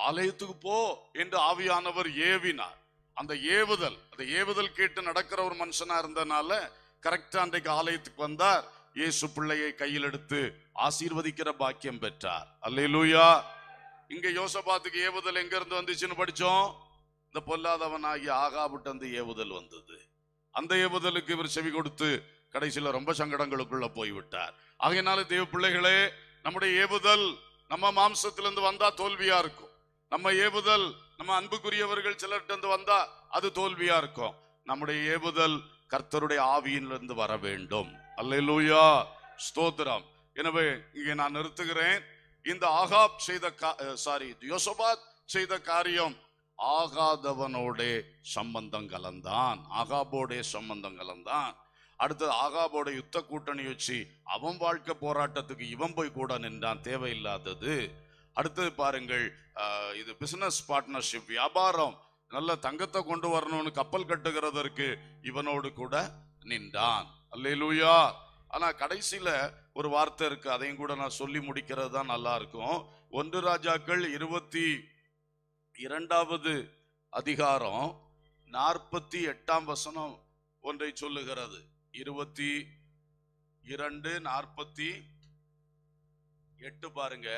ஆலயத்துக்கு போ என்று ஆவியானவர் ஏவினார் அந்த ஏவுதல் அந்த ஏவுதல் கேட்டு நடக்கிற ஒரு மனுஷனா இருந்தனால கரெக்டா அன்றைக்கு ஆலயத்துக்கு வந்தார் இயேசு பிள்ளையை கையில் எடுத்து ஆசீர்வதிக்கிற பாக்கியம் பெற்றார் அல்லே லூயா இங்க யோசபாத்துக்கு ஏவுதல் எங்க இருந்து வந்துச்சுன்னு படிச்சோம் இந்த பொல்லாதவனாகி ஆகாபுட்டு அந்த ஏவுதல் வந்தது அந்த ஏவுதலுக்கு இவர் செவி கொடுத்து கடைசியில் ரொம்ப சங்கடங்களுக்குள்ள போய்விட்டார் ஆகையினால தேவ பிள்ளைகளே நம்முடைய ஏவுதல் நம்ம மாம்சத்திலிருந்து வந்தா தோல்வியா இருக்கும் நம்ம ஏவுதல் நம்ம அன்புக்குரியவர்கள் சிலர்கிட்ட வந்தா அது தோல்வியா இருக்கும் நம்முடைய ஏவுதல் கர்த்தருடைய ஆவியிலிருந்து வர வேண்டும் அல்லூயா ஸ்தோத்திரம் எனவே இங்கே நான் நிறுத்துகிறேன் இந்த ஆகாப் செய்த சாரி யோசபாத் செய்த காரியம் ஆகாதவனோட சம்பந்தம் கலந்தான் ஆகாபோடைய சம்பந்தம் கலந்தான் அடுத்தது ஆகாபோட யுத்த கூட்டணி வச்சு அவன் வாழ்க்கை போராட்டத்துக்கு இவன் போய் கூட நின்றான் தேவையில்லாதது அடுத்தது பாருங்கள் இது பிசினஸ் பார்ட்னர்ஷிப் வியாபாரம் நல்ல தங்கத்தை கொண்டு வரணும்னு கப்பல் கட்டுகிறதற்கு இவனோடு கூட நின்றான் அல்லேலூயா ஆனா கடைசியில ஒரு வார்த்தை இருக்கு அதையும் கூட நான் சொல்லி முடிக்கிறது தான் நல்லா இருக்கும் ஒன்று ராஜாக்கள் இருபத்தி இரண்டாவது அதிகாரம் நாற்பத்தி எட்டாம் வசனம் ஒன்றை சொல்லுகிறது இருபத்தி இரண்டு நாற்பத்தி எட்டு பாருங்க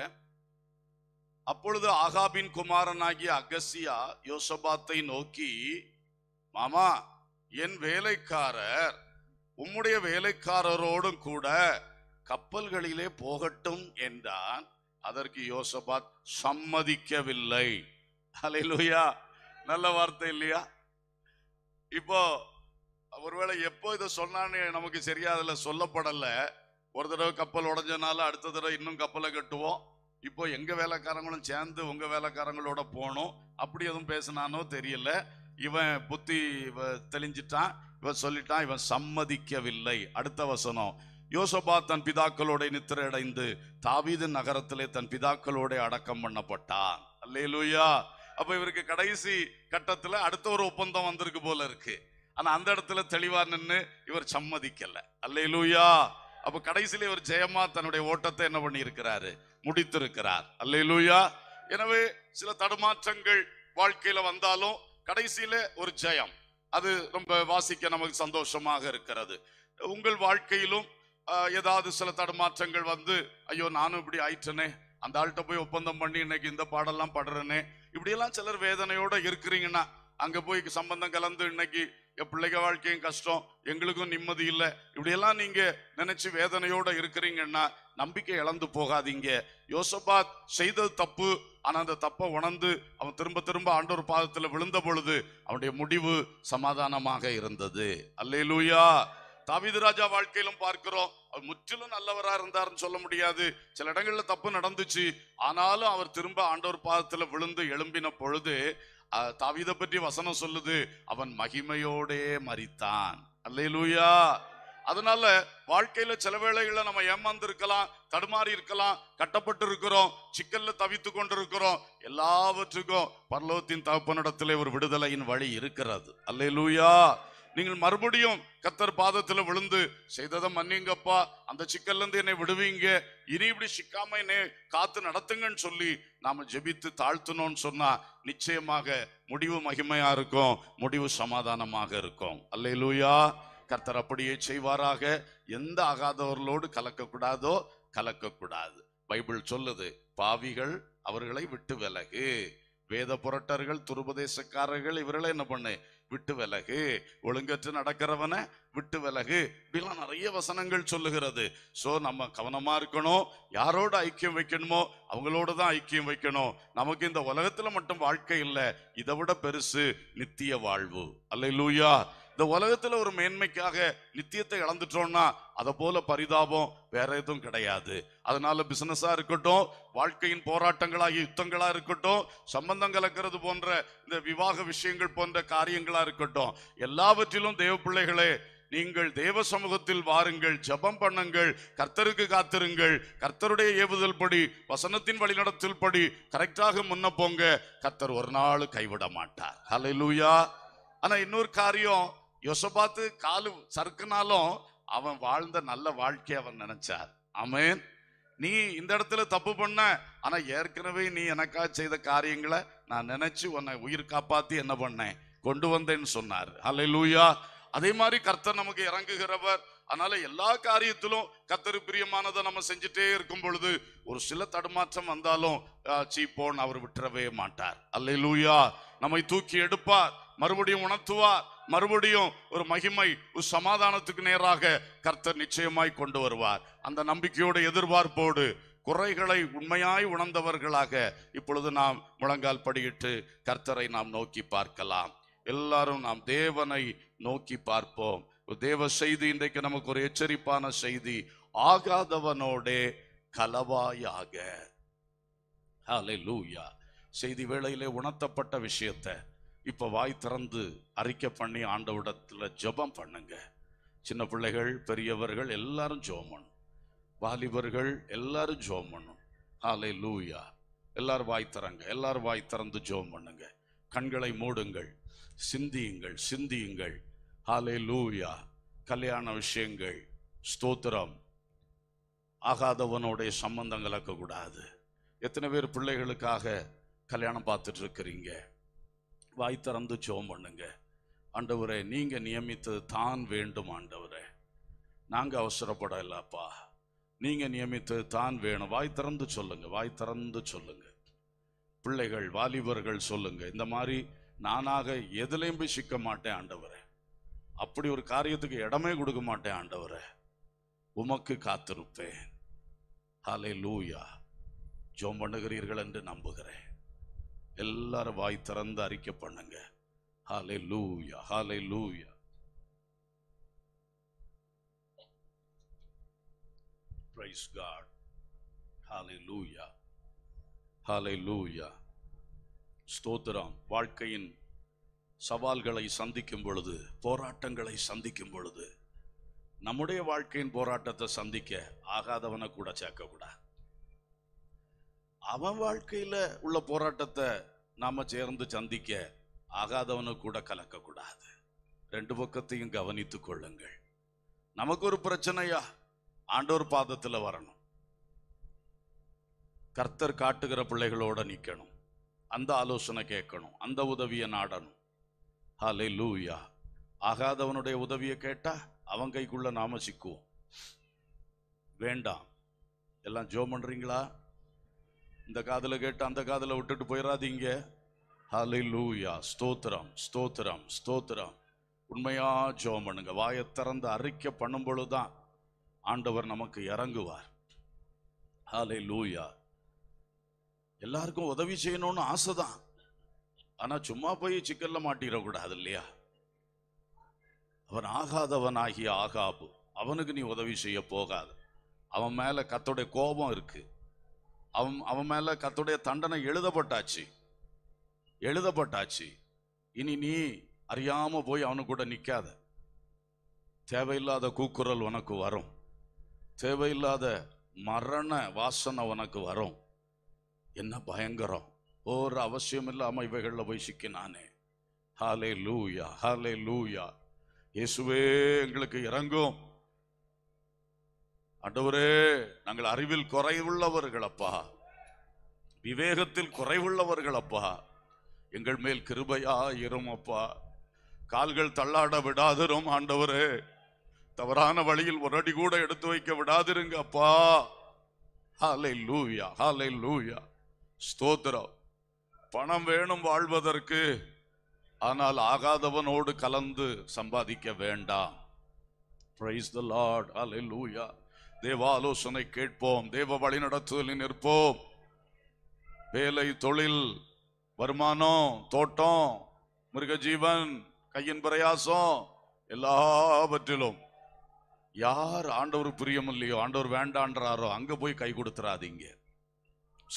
அப்பொழுது ஆகாபின் குமாரனாகிய அகசியா யோசபாத்தை நோக்கி மாமா என் வேலைக்காரர் உம்முடைய வேலைக்காரரோடும் கூட கப்பல்களிலே போகட்டும் என்றான் அதற்கு யோசபாத் சம்மதிக்கவில்லை அலையிலுயா நல்ல வார்த்தை இல்லையா இப்போ ஒருவேளை எப்போ இதை சொன்னான்னு நமக்கு சரியா அதில் சொல்லப்படலை ஒரு தடவை கப்பல் உடஞ்சனால அடுத்த தடவை இன்னும் கப்பலை கட்டுவோம் இப்போ எங்கள் வேலைக்காரங்களும் சேர்ந்து உங்கள் வேலைக்காரங்களோட போகணும் அப்படி எதுவும் பேசினானோ தெரியல இவன் புத்தி தெளிஞ்சிட்டான் இவன் சொல்லிட்டான் இவன் சம்மதிக்கவில்லை அடுத்த வசனம் யோசபா தன் பிதாக்களோட அடைந்து தாவீது நகரத்திலே தன் பிதாக்களோட அடக்கம் பண்ணப்பட்டான் அல்லேலூயா அப்போ இவருக்கு கடைசி கட்டத்தில் அடுத்த ஒரு ஒப்பந்தம் வந்திருக்கு போல இருக்குது ஆனா அந்த இடத்துல தெளிவா நின்று இவர் சம்மதிக்கல லூயா அப்ப கடைசியில இவர் ஜெயமா தன்னுடைய ஓட்டத்தை என்ன பண்ணி முடித்திருக்கிறார் முடித்திருக்கிறார் லூயா எனவே சில தடுமாற்றங்கள் வாழ்க்கையில வந்தாலும் கடைசியில ஒரு ஜெயம் அது ரொம்ப வாசிக்க நமக்கு சந்தோஷமாக இருக்கிறது உங்கள் வாழ்க்கையிலும் ஏதாவது சில தடுமாற்றங்கள் வந்து ஐயோ நானும் இப்படி ஆயிட்டனே அந்த ஆள்கிட்ட போய் ஒப்பந்தம் பண்ணி இன்னைக்கு இந்த பாடெல்லாம் படுறேனே இப்படியெல்லாம் சிலர் வேதனையோட இருக்கிறீங்கன்னா அங்க போய் சம்பந்தம் கலந்து இன்னைக்கு என் பிள்ளைங்க வாழ்க்கையும் கஷ்டம் எங்களுக்கும் நிம்மதி இல்லை இப்படியெல்லாம் நீங்க நினைச்சு வேதனையோட இருக்கிறீங்கன்னா நம்பிக்கை இழந்து போகாதீங்க யோசபாத் செய்தது தப்பு ஆனா அந்த தப்பை உணர்ந்து அவன் திரும்ப திரும்ப ஆண்டோர் பாதத்தில் விழுந்த பொழுது அவனுடைய முடிவு சமாதானமாக இருந்தது அல்லேலூயா தாவிது ராஜா வாழ்க்கையிலும் பார்க்கிறோம் அவர் முற்றிலும் நல்லவரா இருந்தார்னு சொல்ல முடியாது சில இடங்கள்ல தப்பு நடந்துச்சு ஆனாலும் அவர் திரும்ப ஆண்டோர் பாதத்தில் விழுந்து எழும்பின பொழுது தாவித பற்றி வசனம் சொல்லுது அவன் மகிமையோடே மறித்தான் அல்லையிலூயா அதனால வாழ்க்கையில சில வேளைகள்ல நம்ம ஏமாந்து இருக்கலாம் தடுமாறி இருக்கலாம் கட்டப்பட்டு இருக்கிறோம் சிக்கல்ல தவித்து கொண்டிருக்கிறோம் எல்லாவற்றுக்கும் பரலோகத்தின் தகப்பனிடத்திலே ஒரு விடுதலையின் வழி இருக்கிறது அல்லையிலூயா நீங்கள் மறுபடியும் கத்தர் பாதத்துல விழுந்து செய்ததை மன்னிங்கப்பா அந்த சிக்கல்ல இருந்து என்னை விடுவீங்க இனி இப்படி சிக்காம என்னை காத்து நடத்துங்கன்னு சொல்லி நாம ஜெபித்து தாழ்த்தணும்னு சொன்னா நிச்சயமாக முடிவு மகிமையா இருக்கும் முடிவு சமாதானமாக இருக்கும் அல்லையிலூயா கர்த்தர் அப்படியே செய்வாராக எந்த ஆகாதவர்களோடு கலக்கக்கூடாதோ கலக்கக்கூடாது பைபிள் சொல்லுது பாவிகள் அவர்களை விட்டு விலகு வேத புரட்டர்கள் துருபதேசக்காரர்கள் இவர்களை என்ன பண்ணு விட்டு விலகு ஒழுங்கற்று நடக்கிறவன விட்டு விலகு இப்படிலாம் நிறைய வசனங்கள் சொல்லுகிறது ஸோ நம்ம கவனமா இருக்கணும் யாரோட ஐக்கியம் வைக்கணுமோ அவங்களோட தான் ஐக்கியம் வைக்கணும் நமக்கு இந்த உலகத்துல மட்டும் வாழ்க்கை இல்லை இதை விட பெருசு நித்திய வாழ்வு அல்ல லூயா இந்த உலகத்துல ஒரு மேன்மைக்காக நித்தியத்தை இழந்துட்டோம்னா அதை போல பரிதாபம் வேற எதுவும் கிடையாது அதனால பிசினஸா இருக்கட்டும் வாழ்க்கையின் போராட்டங்களாக யுத்தங்களா இருக்கட்டும் சம்பந்தம் கலக்கிறது போன்ற இந்த விவாக விஷயங்கள் போன்ற காரியங்களா இருக்கட்டும் எல்லாவற்றிலும் தேவ பிள்ளைகளே நீங்கள் தேவ சமூகத்தில் வாருங்கள் ஜபம் பண்ணுங்கள் கர்த்தருக்கு காத்திருங்கள் கர்த்தருடைய ஏவுதல் படி வசனத்தின் வழிநடத்தல் படி கரெக்டாக முன்ன போங்க கர்த்தர் ஒரு நாள் கைவிட மாட்டார் ஹலை லூயா ஆனா இன்னொரு காரியம் யோசபாத்து காலு சறுக்குனாலும் அவன் வாழ்ந்த நல்ல வாழ்க்கையை அவன் நினைச்சார் அமேன் நீ இந்த இடத்துல தப்பு பண்ண ஆனா ஏற்கனவே நீ எனக்கா செய்த காரியங்களை நான் நினைச்சு உன்னை உயிர் காப்பாத்தி என்ன பண்ணேன் கொண்டு வந்தேன்னு சொன்னார் ஹலை லூயா அதே மாதிரி கர்த்தர் நமக்கு இறங்குகிறவர் அதனால எல்லா காரியத்திலும் கத்தரு பிரியமானதை நம்ம செஞ்சுட்டே இருக்கும் பொழுது ஒரு சில தடுமாற்றம் வந்தாலும் சீப்போன் அவர் விட்டுறவே மாட்டார் அல்ல லூயா நம்மை தூக்கி எடுப்பார் மறுபடியும் உணர்த்துவார் மறுபடியும் ஒரு மகிமை ஒரு சமாதானத்துக்கு நேராக கர்த்தர் நிச்சயமாய் கொண்டு வருவார் அந்த நம்பிக்கையோடு எதிர்பார்ப்போடு குறைகளை உண்மையாய் உணர்ந்தவர்களாக இப்பொழுது நாம் முழங்கால் படியிட்டு கர்த்தரை நாம் நோக்கி பார்க்கலாம் எல்லாரும் நாம் தேவனை நோக்கி பார்ப்போம் தேவ செய்தி இன்றைக்கு நமக்கு ஒரு எச்சரிப்பான செய்தி ஆகாதவனோடே கலவாயாக லூயா செய்தி வேளையிலே உணர்த்தப்பட்ட விஷயத்தை இப்போ வாய் திறந்து அறிக்கை பண்ணி ஆண்டவிடத்தில் ஜபம் பண்ணுங்க சின்ன பிள்ளைகள் பெரியவர்கள் எல்லாரும் ஜோம் பண்ணும் வாலிபர்கள் எல்லாரும் ஜோம் பண்ணும் ஆலை லூயா எல்லாரும் வாய் தரங்க எல்லாரும் வாய் திறந்து ஜோம் பண்ணுங்க கண்களை மூடுங்கள் சிந்தியுங்கள் சிந்தியுங்கள் ஆலை லூயா கல்யாண விஷயங்கள் ஸ்தோத்திரம் ஆகாதவனுடைய சம்பந்தம் கலக்கக்கூடாது எத்தனை பேர் பிள்ளைகளுக்காக கல்யாணம் பார்த்துட்டு இருக்கிறீங்க வாய் திறந்து ஜோம் பண்ணுங்க ஆண்டவரே நீங்கள் நியமித்தது தான் வேண்டும் ஆண்டவரே நாங்கள் இல்லப்பா நீங்கள் நியமித்தது தான் வேணும் வாய் திறந்து சொல்லுங்க வாய் திறந்து சொல்லுங்க பிள்ளைகள் வாலிபர்கள் சொல்லுங்க இந்த மாதிரி நானாக எதுலேயும் போய் சிக்க மாட்டேன் ஆண்டவரே அப்படி ஒரு காரியத்துக்கு இடமே கொடுக்க மாட்டேன் ஆண்டவரே உமக்கு காத்திருப்பேன் ஹாலே லூயா ஜோம் பண்ணுகிறீர்கள் என்று நம்புகிறேன் எல்லாரும் வாய் திறந்து அறிக்கை பண்ணுங்க ஹாலே லூயா ஹாலே லூயா பிரைஸ் காட் ஹாலே லூயா ஹாலே லூயா ஸ்தோத்திரம் வாழ்க்கையின் சவால்களை சந்திக்கும் பொழுது போராட்டங்களை சந்திக்கும் பொழுது நம்முடைய வாழ்க்கையின் போராட்டத்தை சந்திக்க ஆகாதவனை கூட சேர்க்கக்கூடாது அவன் வாழ்க்கையில் உள்ள போராட்டத்தை நாம் சேர்ந்து சந்திக்க ஆகாதவனை கூட கலக்கக்கூடாது ரெண்டு பக்கத்தையும் கவனித்து கொள்ளுங்கள் நமக்கு ஒரு பிரச்சனையா ஆண்டோர் பாதத்தில் வரணும் கர்த்தர் காட்டுகிற பிள்ளைகளோட நிற்கணும் அந்த ஆலோசனை கேட்கணும் அந்த உதவியை நாடணும் ஹலே லூயா ஆகாதவனுடைய உதவியை கேட்டால் அவன் கைக்குள்ளே நாம் சிக்குவோம் வேண்டாம் எல்லாம் ஜோ பண்ணுறீங்களா இந்த காதில் கேட்டு அந்த காதில் விட்டுட்டு போயிடாதீங்க ஹலை லூயா ஸ்தோத்திரம் ஸ்தோத்திரம் ஸ்தோத்திரம் உண்மையாக ஜோம் பண்ணுங்க வாயை திறந்து அறிக்கை பண்ணும் பொழுதுதான் ஆண்டவர் நமக்கு இறங்குவார் ஹலை லூயா எல்லாருக்கும் உதவி செய்யணும்னு ஆசை தான் ஆனால் சும்மா போய் சிக்கலில் மாட்டிடக்கூடாது இல்லையா அவன் ஆகாதவன் ஆகிய ஆகாபு அவனுக்கு நீ உதவி செய்ய போகாது அவன் மேலே கத்தோடைய கோபம் இருக்குது அவன் அவன் மேலே கத்துடைய தண்டனை எழுதப்பட்டாச்சு எழுதப்பட்டாச்சு இனி நீ அறியாம போய் அவனு கூட நிற்காத தேவையில்லாத கூக்குரல் உனக்கு வரும் தேவையில்லாத மரண வாசனை உனக்கு வரும் என்ன பயங்கரம் ஒரு அவசியம் இல்லாமல் இவைகளில் போய் சிக்கினானே ஹாலே லூயா ஹாலே லூயா இயேசுவே எங்களுக்கு இறங்கும் ஆண்டவரே நாங்கள் அறிவில் குறைவுள்ளவர்கள் அப்பா விவேகத்தில் குறைவுள்ளவர்கள் அப்பா எங்கள் மேல் கிருபையா இரும் அப்பா கால்கள் தள்ளாட விடாதிரும் ஆண்டவரே தவறான வழியில் ஒரு அடி கூட எடுத்து வைக்க விடாதிருங்க அப்பா ஹாலை லூவியா ஹாலை லூவியா ஸ்தோத்திரம் பணம் வேணும் வாழ்வதற்கு ஆனால் ஆகாதவனோடு கலந்து சம்பாதிக்க வேண்டாம் பிரைஸ் த லார்ட் ஹாலை லூயா தேவ ஆலோசனை கேட்போம் தேவ நடத்துதலில் நிற்போம் வேலை தொழில் வருமானம் தோட்டம் மிருகஜீவன் கையின் பிரயாசம் எல்லாவற்றிலும் யார் ஆண்டவர் பிரியம் இல்லையோ ஆண்டவர் வேண்டான்றாரோ அங்க போய் கை கொடுத்துறாதீங்க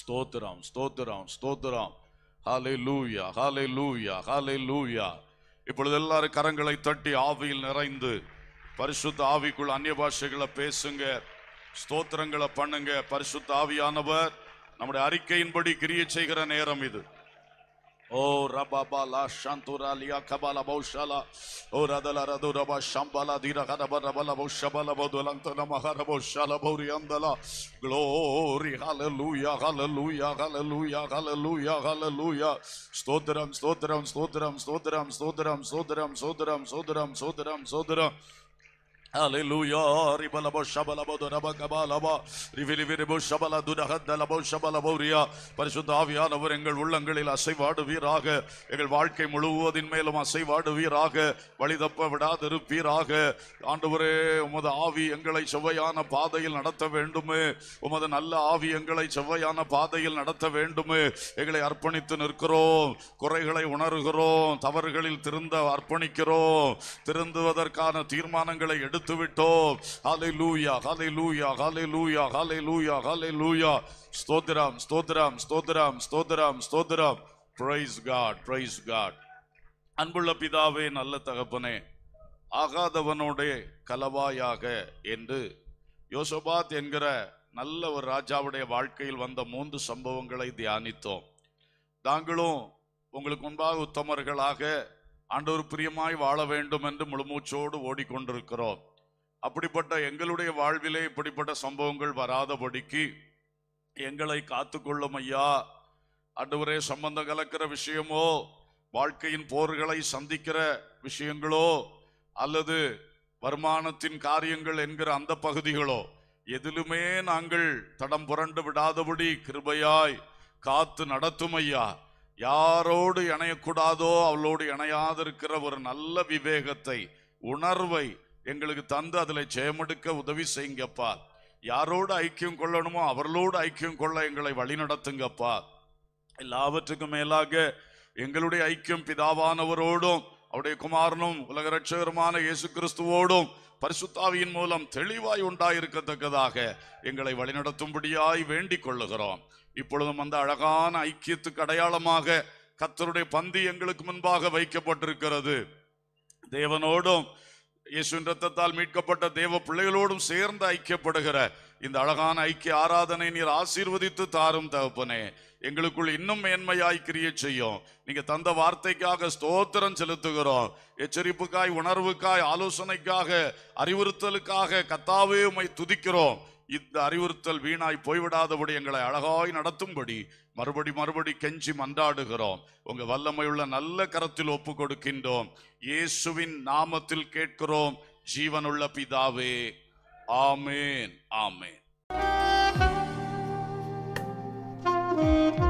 ஸ்தோத்திரம் ஸ்தோத்திரம் ஸ்தோத்திரம் ஹாலே லூயா ஹாலே லூயா ஹாலே லூயா இப்பொழுது எல்லாரும் கரங்களை தட்டி ஆவியில் நிறைந்து பரிசுத்த ஆவிக்குள் அந்நிய பாஷைகளை பேசுங்க ஸ்தோத்திரங்களை பண்ணுங்க பரிசுத்த ஆவியானவர் நம்முடைய அறிக்கையின்படி கிரிய செய்கிற நேரம் இது ஓ ரபாபாலா சாந்துரா லியா கபாலா பௌஷாலா ஓ ரதல ரது ரபா பௌஷபல பௌரி அந்தலா Hallelujah. Ribalabo shabalabo donaba kabalaba. Riviliviribo shabala dunahadalabo shabalaboria. பரிசுத்த ஆவியானவர் எங்கள் உள்ளங்களில் அசைவாடுவீராக எங்கள் வாழ்க்கை முழுவதின் மேலும் அசைவாடுவீராக வழிதப்ப விடாதிருப்பீராக ஆண்டவரே உமது ஆவி எங்களை செவ்வையான பாதையில் நடத்த வேண்டுமே உமது நல்ல ஆவி எங்களை செவ்வையான பாதையில் நடத்த வேண்டுமே எங்களை அர்ப்பணித்து நிற்கிறோம் குறைகளை உணர்கிறோம் தவறுகளில் திருந்த அர்ப்பணிக்கிறோம் திருந்துவதற்கான தீர்மானங்களை எடு எடுத்து விட்டோம் ஹலை hallelujah hallelujah hallelujah hallelujah hallelujah ஸ்தோத்ராம் ஸ்தோத்ராம் ஸ்தோத்ராம் ஸ்தோத்ராம் ஸ்தோத்ராம் பிரைஸ் காட் பிரைஸ் காட் அன்புள்ள பிதாவே நல்ல தகப்பனே ஆகாதவனோட கலவாயாக என்று யோசபாத் என்கிற நல்ல ஒரு ராஜாவுடைய வாழ்க்கையில் வந்த மூன்று சம்பவங்களை தியானித்தோம் தாங்களும் உங்களுக்கு முன்பாக உத்தமர்களாக ஆண்டவர் பிரியமாய் வாழ வேண்டும் என்று முழுமூச்சோடு ஓடிக்கொண்டிருக்கிறோம் அப்படிப்பட்ட எங்களுடைய வாழ்விலே இப்படிப்பட்ட சம்பவங்கள் வராதபடிக்கு எங்களை காத்துக்கொள்ளும் ஐயா அன்றுவரே சம்பந்தம் கலக்கிற விஷயமோ வாழ்க்கையின் போர்களை சந்திக்கிற விஷயங்களோ அல்லது வருமானத்தின் காரியங்கள் என்கிற அந்த பகுதிகளோ எதிலுமே நாங்கள் தடம் புரண்டு விடாதபடி கிருபையாய் காத்து நடத்தும் ஐயா யாரோடு இணையக்கூடாதோ அவளோடு இணையாதிருக்கிற ஒரு நல்ல விவேகத்தை உணர்வை எங்களுக்கு தந்து அதில் செயமெடுக்க உதவி செய்யுங்கப்பா யாரோடு ஐக்கியம் கொள்ளணுமோ அவர்களோடு ஐக்கியம் கொள்ள எங்களை வழிநடத்துங்கப்பா எல்லாவற்றுக்கும் மேலாக எங்களுடைய ஐக்கியம் பிதாவானவரோடும் அவருடைய குமாரனும் உலக ரட்சகருமான இயேசு கிறிஸ்துவோடும் பரிசுத்தாவியின் மூலம் தெளிவாய் உண்டாயிருக்கத்தக்கதாக எங்களை வழிநடத்தும்படியாய் வேண்டிக் கொள்ளுகிறோம் இப்பொழுதும் அந்த அழகான ஐக்கியத்துக்கு அடையாளமாக கத்தருடைய பந்தி எங்களுக்கு முன்பாக வைக்கப்பட்டிருக்கிறது தேவனோடும் இயேசுவின் ரத்தத்தால் மீட்கப்பட்ட தேவ பிள்ளைகளோடும் சேர்ந்து ஐக்கியப்படுகிற இந்த அழகான ஐக்கிய ஆராதனை நீர் ஆசீர்வதித்து தாரும் தகப்பனே எங்களுக்குள் இன்னும் மேன்மையாய் கிரிய செய்யும் நீங்க தந்த வார்த்தைக்காக ஸ்தோத்திரம் செலுத்துகிறோம் எச்சரிப்புக்காய் உணர்வுக்காய் ஆலோசனைக்காக அறிவுறுத்தலுக்காக கத்தாவே துதிக்கிறோம் இந்த அறிவுறுத்தல் வீணாய் போய்விடாதபடி எங்களை அழகாய் நடத்தும்படி மறுபடி மறுபடி கெஞ்சி மன்றாடுகிறோம் உங்க வல்லமையுள்ள நல்ல கரத்தில் ஒப்பு கொடுக்கின்றோம் இயேசுவின் நாமத்தில் கேட்கிறோம் ஜீவனுள்ள பிதாவே ஆமேன் ஆமேன்